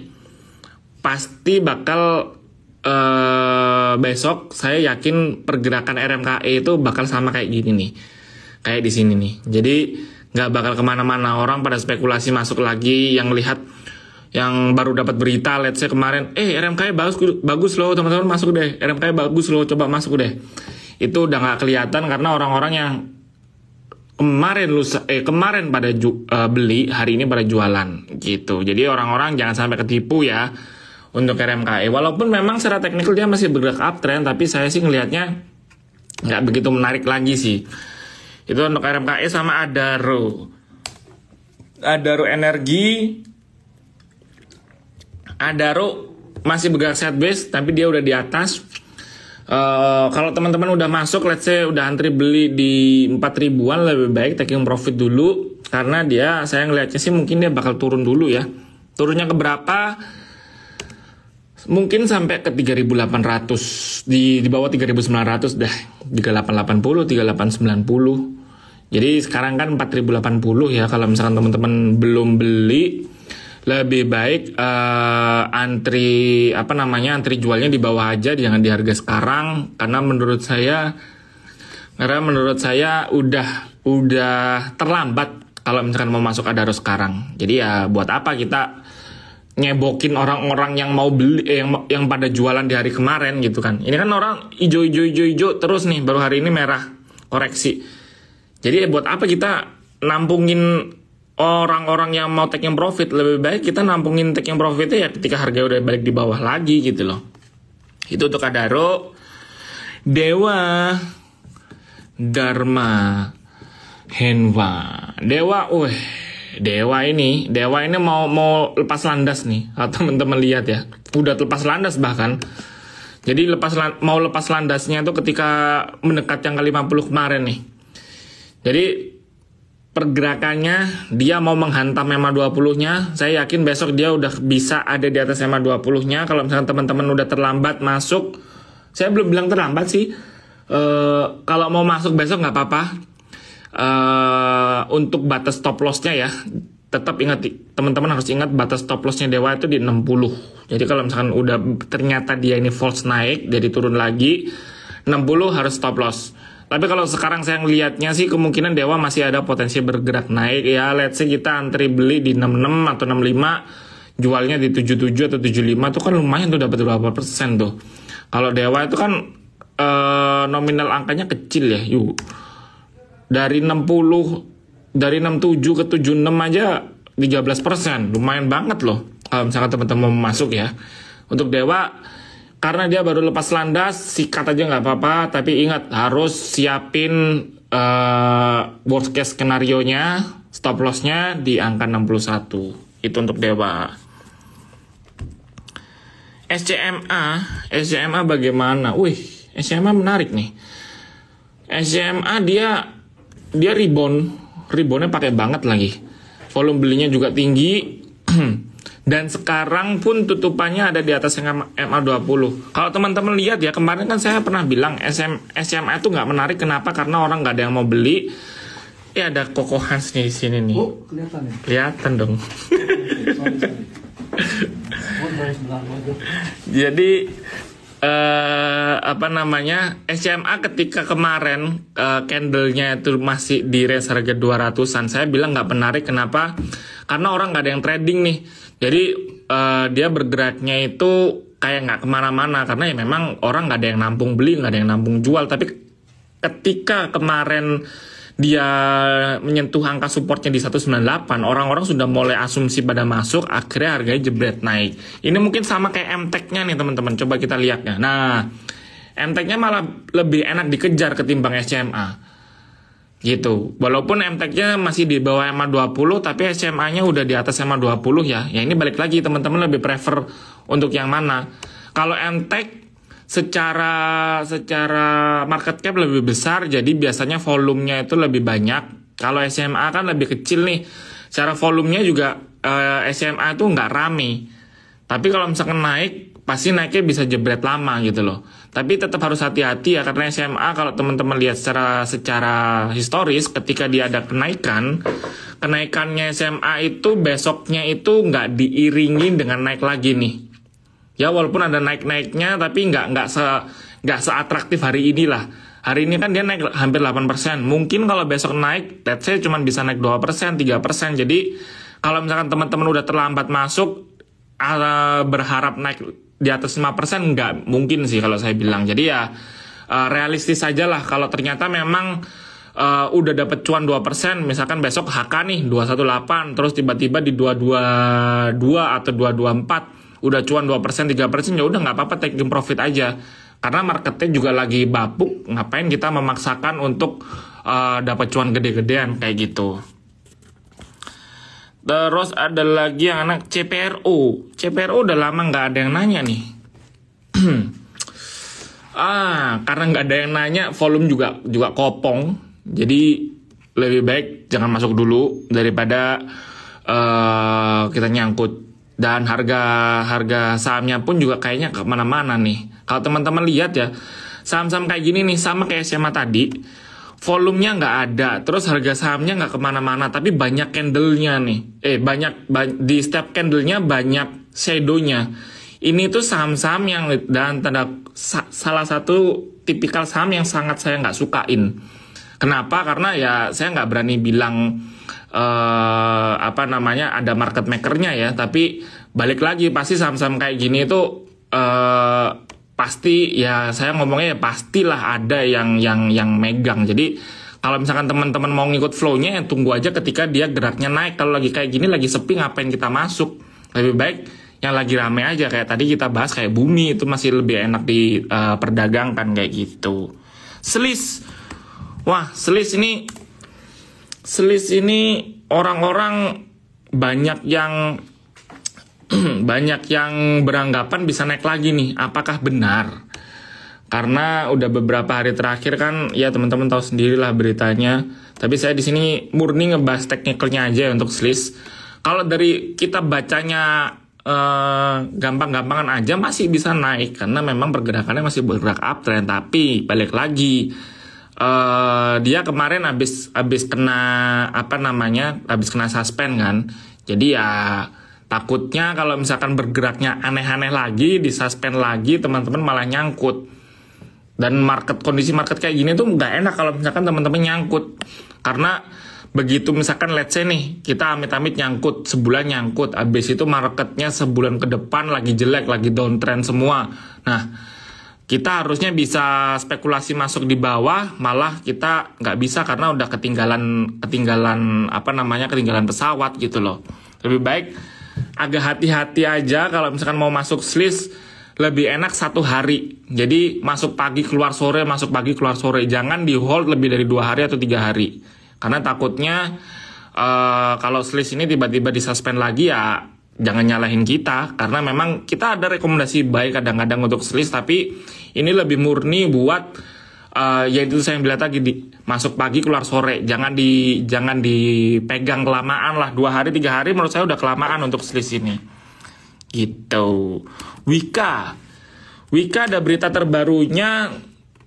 Pasti bakal uh, besok saya yakin pergerakan RMKE itu bakal sama kayak gini nih. Kayak di sini nih. Jadi nggak bakal kemana-mana orang pada spekulasi masuk lagi yang lihat yang baru dapat berita let's say kemarin eh RMKE bagus bagus loh teman-teman masuk deh RMKE bagus loh coba masuk deh itu udah nggak kelihatan karena orang-orang yang kemarin lusa eh kemarin pada ju, uh, beli hari ini pada jualan gitu jadi orang-orang jangan sampai ketipu ya untuk RMKE walaupun memang secara teknikal dia masih bergerak uptrend tapi saya sih ngelihatnya nggak begitu menarik lagi sih itu untuk RMKE sama Adaro Adaro energi Adaro masih bergerak sideways tapi dia udah di atas Eh, kalau teman-teman udah masuk, let's say udah antri beli di 4 ribuan lebih baik taking profit dulu karena dia saya ngelihatnya sih mungkin dia bakal turun dulu ya. Turunnya ke berapa? Mungkin sampai ke 3800 di di bawah 3900 dah. 3880, 3890. Jadi sekarang kan 4080 ya kalau misalkan teman-teman belum beli lebih baik uh, antri apa namanya antri jualnya di bawah aja jangan di harga sekarang karena menurut saya karena menurut saya udah udah terlambat kalau misalkan mau masuk Adaro sekarang. Jadi ya buat apa kita nyebokin orang-orang yang mau beli eh, yang yang pada jualan di hari kemarin gitu kan. Ini kan orang hijau-hijau-hijau ijo terus nih baru hari ini merah koreksi. Jadi ya buat apa kita nampungin orang-orang yang mau take yang profit lebih baik kita nampungin take yang profitnya ya ketika harga udah balik di bawah lagi gitu loh itu untuk Adaro Dewa Dharma Henwa Dewa uh Dewa ini Dewa ini mau mau lepas landas nih atau teman-teman lihat ya udah lepas landas bahkan jadi lepas mau lepas landasnya itu ketika mendekat yang ke 50 kemarin nih jadi pergerakannya dia mau menghantam MA 20-nya saya yakin besok dia udah bisa ada di atas MA 20-nya kalau misalnya teman-teman udah terlambat masuk saya belum bilang terlambat sih Uh, kalau mau masuk besok nggak apa-apa Uh, untuk batas stop lossnya ya tetap ingat teman-teman harus ingat batas stop lossnya Dewa itu di 60 jadi kalau misalkan udah ternyata dia ini false naik jadi turun lagi 60 harus stop loss tapi kalau sekarang saya ngelihatnya sih kemungkinan Dewa masih ada potensi bergerak naik ya. Let's say kita antri beli di 66 atau 65, jualnya di 77 atau 75 itu kan lumayan tuh dapat berapa persen tuh. Kalau Dewa itu kan eh, nominal angkanya kecil ya. Yuk. Dari 60 dari 67 ke 76 aja 13 persen, lumayan banget loh. Kalau misalkan teman-teman masuk ya. Untuk Dewa karena dia baru lepas landas sikat aja nggak apa-apa tapi ingat harus siapin uh, worst case skenario nya stop loss nya di angka 61 itu untuk Dewa SCMA SCMA bagaimana wih SCMA menarik nih SCMA dia dia rebound reboundnya pakai banget lagi volume belinya juga tinggi dan sekarang pun tutupannya ada di atas MA20. Kalau teman-teman lihat ya kemarin kan saya pernah bilang SM, SMA itu nggak menarik kenapa karena orang nggak ada yang mau beli. Ya ada Koko Hans di sini nih. Oh, kelihatan ya? Kelihatan dong. Jadi eh, apa namanya SMA ketika kemarin eh, candlenya itu masih di range harga 200-an saya bilang nggak menarik kenapa karena orang nggak ada yang trading nih jadi uh, dia bergeraknya itu kayak nggak kemana-mana karena ya memang orang nggak ada yang nampung beli, nggak ada yang nampung jual. Tapi ketika kemarin dia menyentuh angka supportnya di 198, orang-orang sudah mulai asumsi pada masuk, akhirnya harganya jebret naik. Ini mungkin sama kayak MTEK-nya nih teman-teman, coba kita lihat ya. Nah, MTEK-nya malah lebih enak dikejar ketimbang SCMA. Gitu. Walaupun mtk nya masih di bawah MA 20 tapi SMA-nya udah di atas MA 20 ya. Ya ini balik lagi teman-teman lebih prefer untuk yang mana. Kalau MTK secara secara market cap lebih besar jadi biasanya volumenya itu lebih banyak. Kalau SMA kan lebih kecil nih. Secara volumenya juga eh, SMA itu nggak rame. Tapi kalau misalkan naik pasti naiknya bisa jebret lama gitu loh. Tapi tetap harus hati-hati ya karena SMA kalau teman-teman lihat secara secara historis ketika dia ada kenaikan, kenaikannya SMA itu besoknya itu nggak diiringi dengan naik lagi nih. Ya walaupun ada naik-naiknya tapi nggak nggak se nggak seatraktif hari lah Hari ini kan dia naik hampir 8%. Mungkin kalau besok naik, let's say cuma bisa naik 2%, 3%. Jadi kalau misalkan teman-teman udah terlambat masuk, eh, berharap naik di atas 5% nggak mungkin sih kalau saya bilang. Jadi ya eh, realistis aja lah kalau ternyata memang uh, udah dapet cuan 2%, misalkan besok HK nih 218, terus tiba-tiba di 222 atau 224 udah cuan 2%, 3%, ya udah nggak apa-apa take taking profit aja. Karena marketnya juga lagi bapuk, ngapain kita memaksakan untuk uh, eh, dapat cuan gede-gedean kayak gitu. Terus ada lagi yang anak CPRO. CPRO udah lama nggak ada yang nanya nih. ah, karena nggak ada yang nanya, volume juga juga kopong. Jadi lebih baik jangan masuk dulu daripada uh, kita nyangkut dan harga harga sahamnya pun juga kayaknya kemana-mana nih. Kalau teman-teman lihat ya, saham-saham kayak gini nih sama kayak SMA tadi volumenya nggak ada, terus harga sahamnya nggak kemana-mana, tapi banyak candlenya nih. Eh banyak ba di step candlenya banyak shadownya. Ini tuh saham-saham yang dan tanda sa salah satu tipikal saham yang sangat saya nggak sukain. Kenapa? Karena ya saya nggak berani bilang uh, apa namanya ada market makernya ya. Tapi balik lagi pasti saham-saham kayak gini itu uh, eh, pasti ya saya ngomongnya ya pastilah ada yang yang yang megang. Jadi kalau misalkan teman-teman mau ngikut flow-nya ya tunggu aja ketika dia geraknya naik. Kalau lagi kayak gini lagi sepi ngapain kita masuk? Lebih baik yang lagi rame aja kayak tadi kita bahas kayak bumi itu masih lebih enak diperdagangkan eh, uh, kayak gitu. Selis. Wah, selis ini selis ini orang-orang banyak yang banyak yang beranggapan bisa naik lagi nih. Apakah benar? Karena udah beberapa hari terakhir kan, ya teman-teman tahu sendirilah beritanya. Tapi saya di sini murni ngebahas teknikalnya aja ya untuk selis Kalau dari kita bacanya eh, gampang-gampangan aja masih bisa naik karena memang pergerakannya masih bergerak uptrend tapi balik lagi uh, dia kemarin habis habis kena apa namanya habis kena suspend kan jadi ya Takutnya kalau misalkan bergeraknya aneh-aneh lagi, disuspend lagi, teman-teman malah nyangkut. Dan market kondisi market kayak gini tuh nggak enak kalau misalkan teman-teman nyangkut. Karena begitu misalkan let's say nih, kita amit-amit nyangkut, sebulan nyangkut, habis itu marketnya sebulan ke depan lagi jelek, lagi downtrend semua. Nah, kita harusnya bisa spekulasi masuk di bawah, malah kita nggak bisa karena udah ketinggalan ketinggalan apa namanya ketinggalan pesawat gitu loh. Lebih baik agak hati-hati aja kalau misalkan mau masuk slis lebih enak satu hari. Jadi masuk pagi keluar sore, masuk pagi keluar sore. Jangan di hold lebih dari dua hari atau tiga hari. Karena takutnya uh, kalau slis ini tiba-tiba disuspend lagi ya jangan nyalahin kita. Karena memang kita ada rekomendasi baik kadang-kadang untuk slis. Tapi ini lebih murni buat uh, ya itu saya yang bilang tadi di, masuk pagi keluar sore jangan di jangan dipegang kelamaan lah dua hari tiga hari menurut saya udah kelamaan untuk selisih ini gitu Wika Wika ada berita terbarunya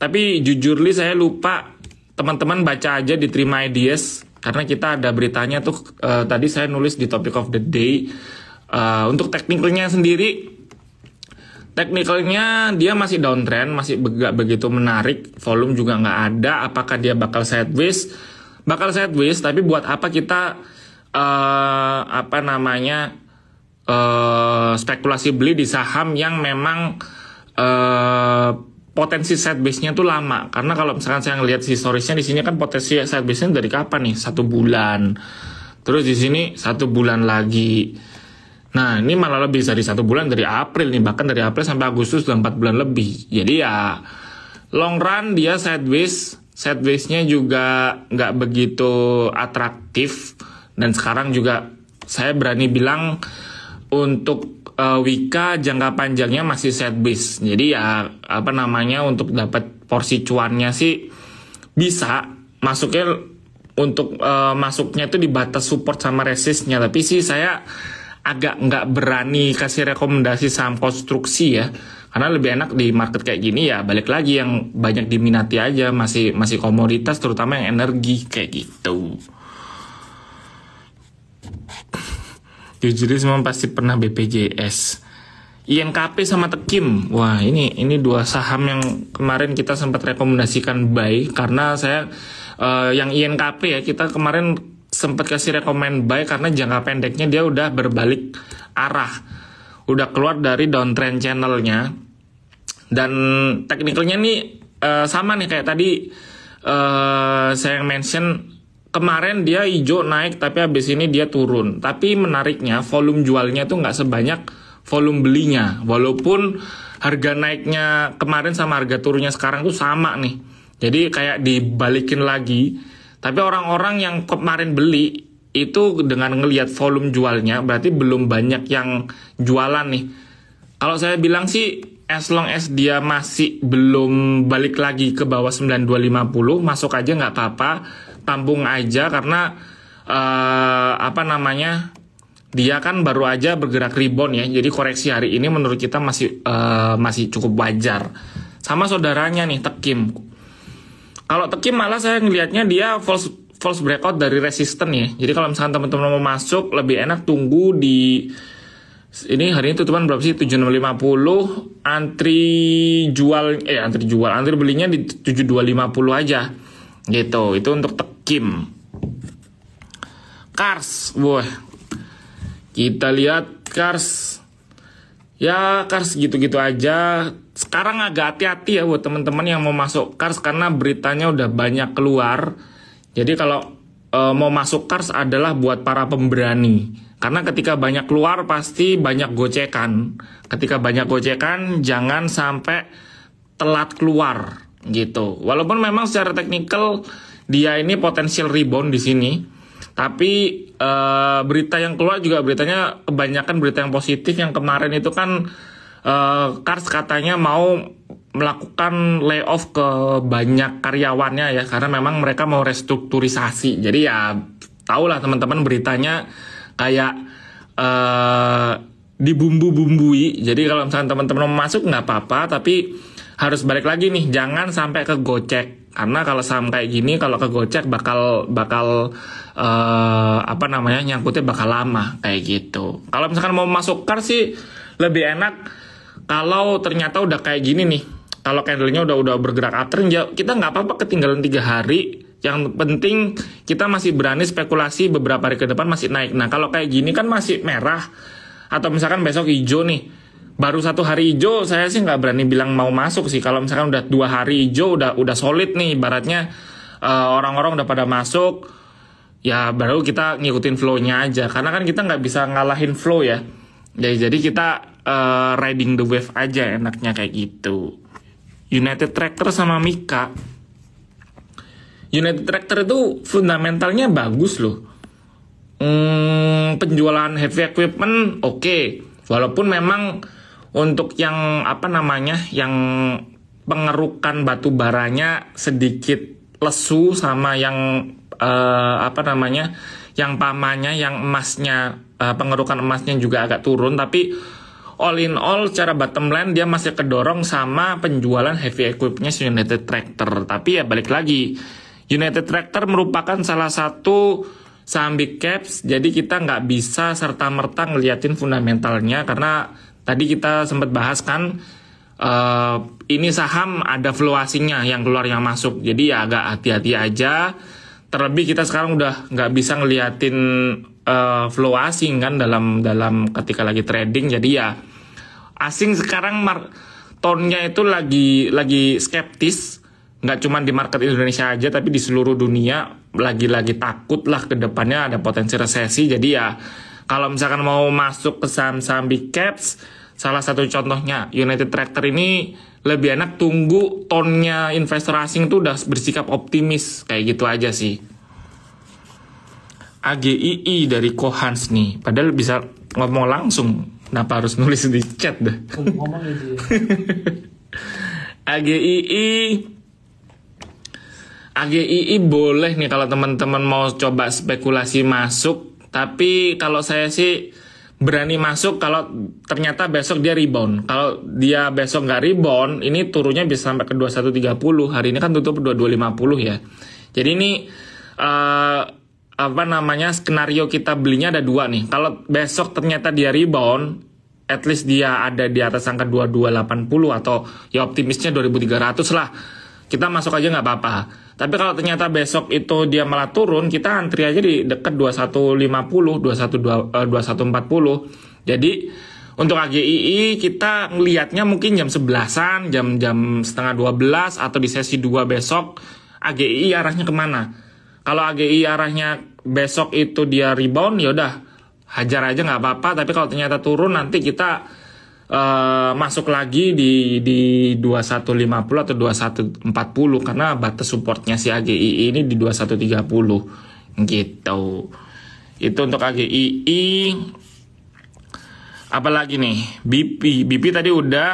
tapi jujur li saya lupa teman-teman baca aja di Trima Ideas karena kita ada beritanya tuh uh, tadi saya nulis di topic of the day uh, untuk tekniknya sendiri Teknikalnya dia masih downtrend, masih nggak begitu menarik, volume juga nggak ada. Apakah dia bakal sideways? Bakal sideways, tapi buat apa kita uh, apa namanya uh, spekulasi beli di saham yang memang uh, potensi sideways-nya tuh lama? Karena kalau misalkan saya ngelihat historisnya di sini kan potensi sideways-nya dari kapan nih? Satu bulan. Terus di sini satu bulan lagi Nah ini malah lebih dari satu bulan dari April nih bahkan dari April sampai Agustus sudah 4 bulan lebih. Jadi ya long run dia sideways, sidewaysnya juga nggak begitu atraktif dan sekarang juga saya berani bilang untuk uh, Wika jangka panjangnya masih sideways. Jadi ya apa namanya untuk dapat porsi cuannya sih bisa masuknya untuk uh, masuknya itu di batas support sama resistnya tapi sih saya agak nggak berani kasih rekomendasi saham konstruksi ya karena lebih enak di market kayak gini ya balik lagi yang banyak diminati aja masih masih komoditas terutama yang energi kayak gitu Jujur semua pasti pernah BPJS INKP sama Tekim. Wah, ini ini dua saham yang kemarin kita sempat rekomendasikan buy karena saya uh, yang INKP ya kita kemarin sempat kasih rekomend buy karena jangka pendeknya dia udah berbalik arah. Udah keluar dari downtrend channelnya. Dan teknikalnya nih uh, sama nih kayak tadi uh, saya mention kemarin dia hijau naik tapi habis ini dia turun. Tapi menariknya volume jualnya tuh nggak sebanyak volume belinya. Walaupun harga naiknya kemarin sama harga turunnya sekarang tuh sama nih. Jadi kayak dibalikin lagi tapi orang-orang yang kemarin beli itu dengan ngelihat volume jualnya berarti belum banyak yang jualan nih. Kalau saya bilang sih as long as dia masih belum balik lagi ke bawah 9250 masuk aja nggak apa-apa tampung aja karena uh, apa namanya dia kan baru aja bergerak rebound ya jadi koreksi hari ini menurut kita masih uh, masih cukup wajar sama saudaranya nih Tekim kalau tekim malah saya ngelihatnya dia false false breakout dari resisten ya. Jadi kalau misalkan teman-teman mau masuk lebih enak tunggu di ini hari ini tutupan berapa sih 7650 antri jual eh antri jual antri belinya di 7250 aja gitu itu untuk tekim Kars wah kita lihat Kars ya Kars gitu-gitu aja sekarang agak hati-hati ya buat teman-teman yang mau masuk Kars karena beritanya udah banyak keluar. Jadi kalau e, mau masuk Kars adalah buat para pemberani. Karena ketika banyak keluar pasti banyak gocekan. Ketika banyak gocekan jangan sampai telat keluar gitu. Walaupun memang secara teknikal dia ini potensial rebound di sini. Tapi e, berita yang keluar juga beritanya kebanyakan berita yang positif yang kemarin itu kan Eh, Kars katanya mau melakukan layoff ke banyak karyawannya ya karena memang mereka mau restrukturisasi. Jadi ya tahulah teman-teman beritanya kayak uh, dibumbu-bumbui. Jadi kalau misalnya teman-teman mau masuk nggak apa-apa tapi harus balik lagi nih jangan sampai ke gocek karena kalau saham kayak gini kalau ke gocek bakal bakal uh, apa namanya nyangkutnya bakal lama kayak gitu kalau misalkan mau masuk kar sih lebih enak kalau ternyata udah kayak gini nih kalau candlenya udah udah bergerak uptrend ya kita nggak apa-apa ketinggalan tiga hari yang penting kita masih berani spekulasi beberapa hari ke depan masih naik nah kalau kayak gini kan masih merah atau misalkan besok hijau nih baru satu hari hijau saya sih nggak berani bilang mau masuk sih kalau misalkan udah dua hari hijau udah udah solid nih baratnya orang eh, orang-orang udah pada masuk ya baru kita ngikutin flow-nya aja karena kan kita nggak bisa ngalahin flow ya, ya jadi kita uh, riding the wave aja enaknya kayak gitu. United Tractor sama Mika. United Tractor itu fundamentalnya bagus loh. Hmm, penjualan heavy equipment oke. Okay. Walaupun memang untuk yang apa namanya yang pengerukan batu baranya sedikit lesu sama yang uh, apa namanya yang pamannya yang emasnya uh, pengerukan emasnya juga agak turun tapi all in all cara bottom line dia masih kedorong sama penjualan heavy equipnya United Tractor. Tapi ya balik lagi, United Tractor merupakan salah satu saham big caps, jadi kita nggak bisa serta-merta ngeliatin fundamentalnya karena tadi kita sempat bahas kan uh, ini saham ada fluasinya yang keluar yang masuk, jadi ya agak hati-hati aja. Terlebih kita sekarang udah nggak bisa ngeliatin uh, flow asing kan dalam dalam ketika lagi trading jadi ya asing sekarang mar tonnya itu lagi lagi skeptis nggak cuma di market Indonesia aja tapi di seluruh dunia lagi-lagi takut lah ke depannya ada potensi resesi jadi ya kalau misalkan mau masuk ke saham-saham big caps salah satu contohnya United Tractor ini lebih enak tunggu tonnya investor asing tuh udah bersikap optimis kayak gitu aja sih AGII dari Kohans nih. Padahal bisa ngomong langsung. Kenapa harus nulis di chat deh. AGII AGII boleh nih kalau teman-teman mau coba spekulasi masuk, tapi kalau saya sih berani masuk kalau ternyata besok dia rebound. Kalau dia besok nggak rebound, ini turunnya bisa sampai ke 2130. Hari ini kan tutup 2250 ya. Jadi ini uh, apa namanya skenario kita belinya ada dua nih. Kalau besok ternyata dia rebound, at least dia ada di atas angka 2280 atau ya optimisnya 2300 lah. Kita masuk aja nggak apa-apa. Tapi kalau ternyata besok itu dia malah turun, kita antri aja di deket 2150, 2140. Eh, Jadi untuk AGII kita ngelihatnya mungkin jam 11-an, jam-jam setengah 12 atau di sesi 2 besok AGII arahnya kemana? Kalau AGI arahnya besok itu dia rebound ya udah hajar aja nggak apa-apa tapi kalau ternyata turun nanti kita uh, masuk lagi di di 2150 atau 2140 karena batas supportnya si AGI ini di 2130 gitu itu untuk AGII apalagi nih BP BP tadi udah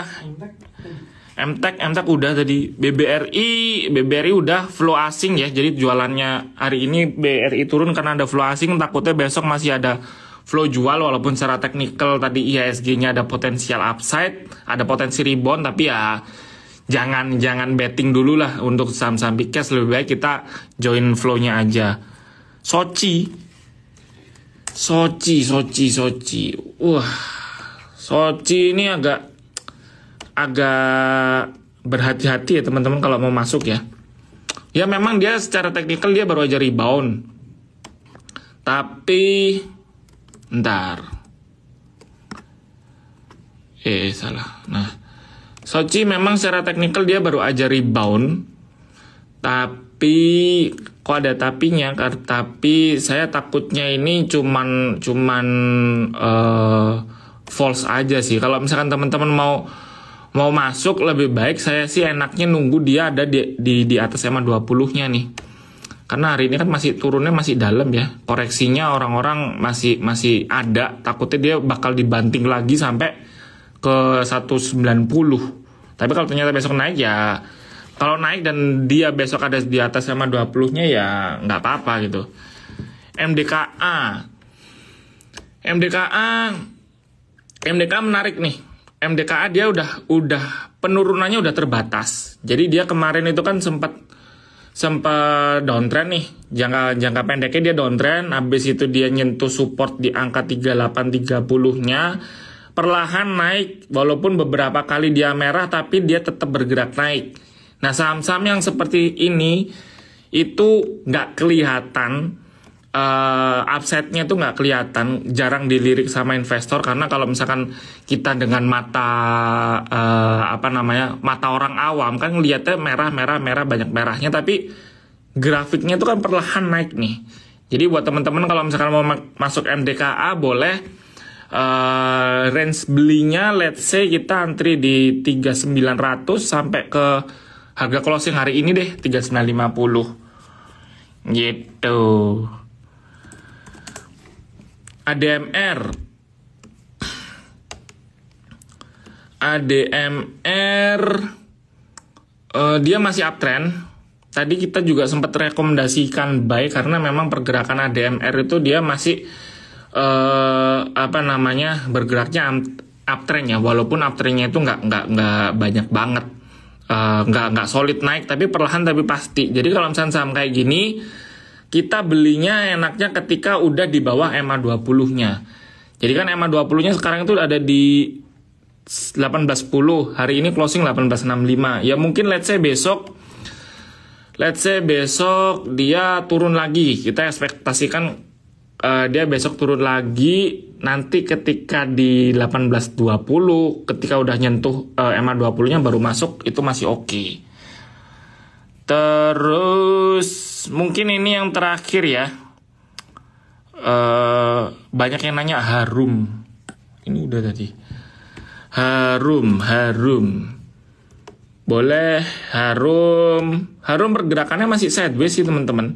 MTEK, MTEK udah tadi, BBRI, BBRI udah flow asing ya, jadi jualannya hari ini BRI turun karena ada flow asing, takutnya besok masih ada flow jual walaupun secara teknikal tadi IHSG-nya ada potensial upside, ada potensi rebound, tapi ya jangan jangan betting dulu lah untuk saham-saham big cash, lebih baik kita join flow-nya aja. Sochi, Sochi, Sochi, Sochi, wah, Sochi ini agak agak berhati-hati ya teman-teman kalau mau masuk ya. Ya memang dia secara teknikal dia baru aja rebound. Tapi ntar. Eh salah. Nah, Sochi memang secara teknikal dia baru aja rebound. Tapi kok ada tapinya? Tapi saya takutnya ini cuman cuman uh, false aja sih. Kalau misalkan teman-teman mau mau masuk lebih baik saya sih enaknya nunggu dia ada di di, di atas EMA 20-nya nih. Karena hari ini kan masih turunnya masih dalam ya. Koreksinya orang-orang masih masih ada, takutnya dia bakal dibanting lagi sampai ke 190. Tapi kalau ternyata besok naik ya kalau naik dan dia besok ada di atas sama 20-nya ya nggak apa-apa gitu. MDKA MDKA MDKA menarik nih MDKA dia udah udah penurunannya udah terbatas. Jadi dia kemarin itu kan sempat sempat downtrend nih. Jangka jangka pendeknya dia downtrend, habis itu dia nyentuh support di angka 3830-nya perlahan naik walaupun beberapa kali dia merah tapi dia tetap bergerak naik. Nah, saham-saham yang seperti ini itu nggak kelihatan uh, upsetnya tuh nggak kelihatan, jarang dilirik sama investor karena kalau misalkan kita dengan mata uh, apa namanya mata orang awam kan ngeliatnya merah merah merah banyak merahnya, tapi grafiknya itu kan perlahan naik nih. Jadi buat teman-teman kalau misalkan mau masuk MDKA boleh uh, range belinya let's say kita antri di 3900 sampai ke harga closing hari ini deh 3950 gitu. ADMR ADMR uh, eh, dia masih uptrend tadi kita juga sempat rekomendasikan buy karena memang pergerakan ADMR itu dia masih uh, apa namanya bergeraknya uptrendnya. walaupun uptrendnya itu nggak nggak nggak banyak banget eh, nggak uh, nggak solid naik tapi perlahan tapi pasti jadi kalau misalnya saham kayak gini kita belinya enaknya ketika udah di bawah EMA 20-nya. Jadi kan EMA 20-nya sekarang itu ada di 1810, hari ini closing 1865. Ya mungkin let's say besok let's say besok dia turun lagi. Kita ekspektasikan uh, dia besok turun lagi nanti ketika di 1820 ketika udah nyentuh uh, EMA 20-nya baru masuk itu masih oke. Okay. Terus mungkin ini yang terakhir ya. Uh, banyak yang nanya harum. Ini udah tadi. Harum, harum. Boleh harum. Harum pergerakannya masih sideways sih teman-teman.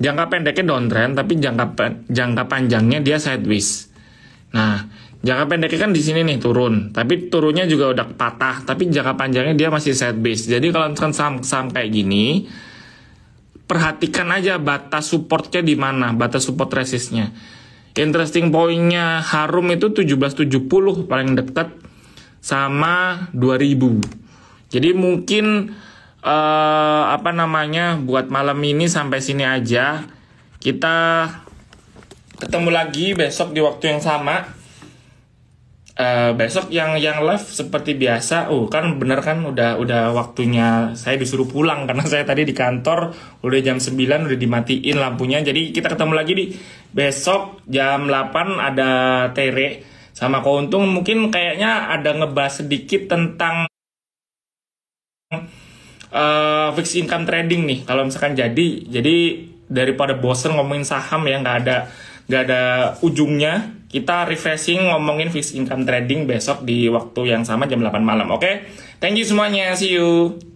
Jangka pendeknya downtrend tapi jangka jangka panjangnya dia sideways. Nah, jangka pendeknya kan di sini nih turun, tapi turunnya juga udah patah, tapi jangka panjangnya dia masih sideways. Jadi kalau misalkan saham-saham kayak gini, perhatikan aja batas supportnya di mana, batas support resistnya. Interesting pointnya Harum itu 1770 paling dekat sama 2000. Jadi mungkin eh, apa namanya buat malam ini sampai sini aja. Kita ketemu lagi besok di waktu yang sama. Uh, besok yang yang live seperti biasa, uh kan bener kan udah udah waktunya saya disuruh pulang karena saya tadi di kantor udah jam 9 udah dimatiin lampunya. Jadi kita ketemu lagi di besok jam 8 ada Tere sama Untung mungkin kayaknya ada ngebahas sedikit tentang uh, fixed income trading nih kalau misalkan jadi. Jadi daripada bosen ngomongin saham ya nggak ada nggak ada ujungnya kita refreshing ngomongin fixed income trading besok di waktu yang sama jam 8 malam. Oke, okay? thank you semuanya. See you.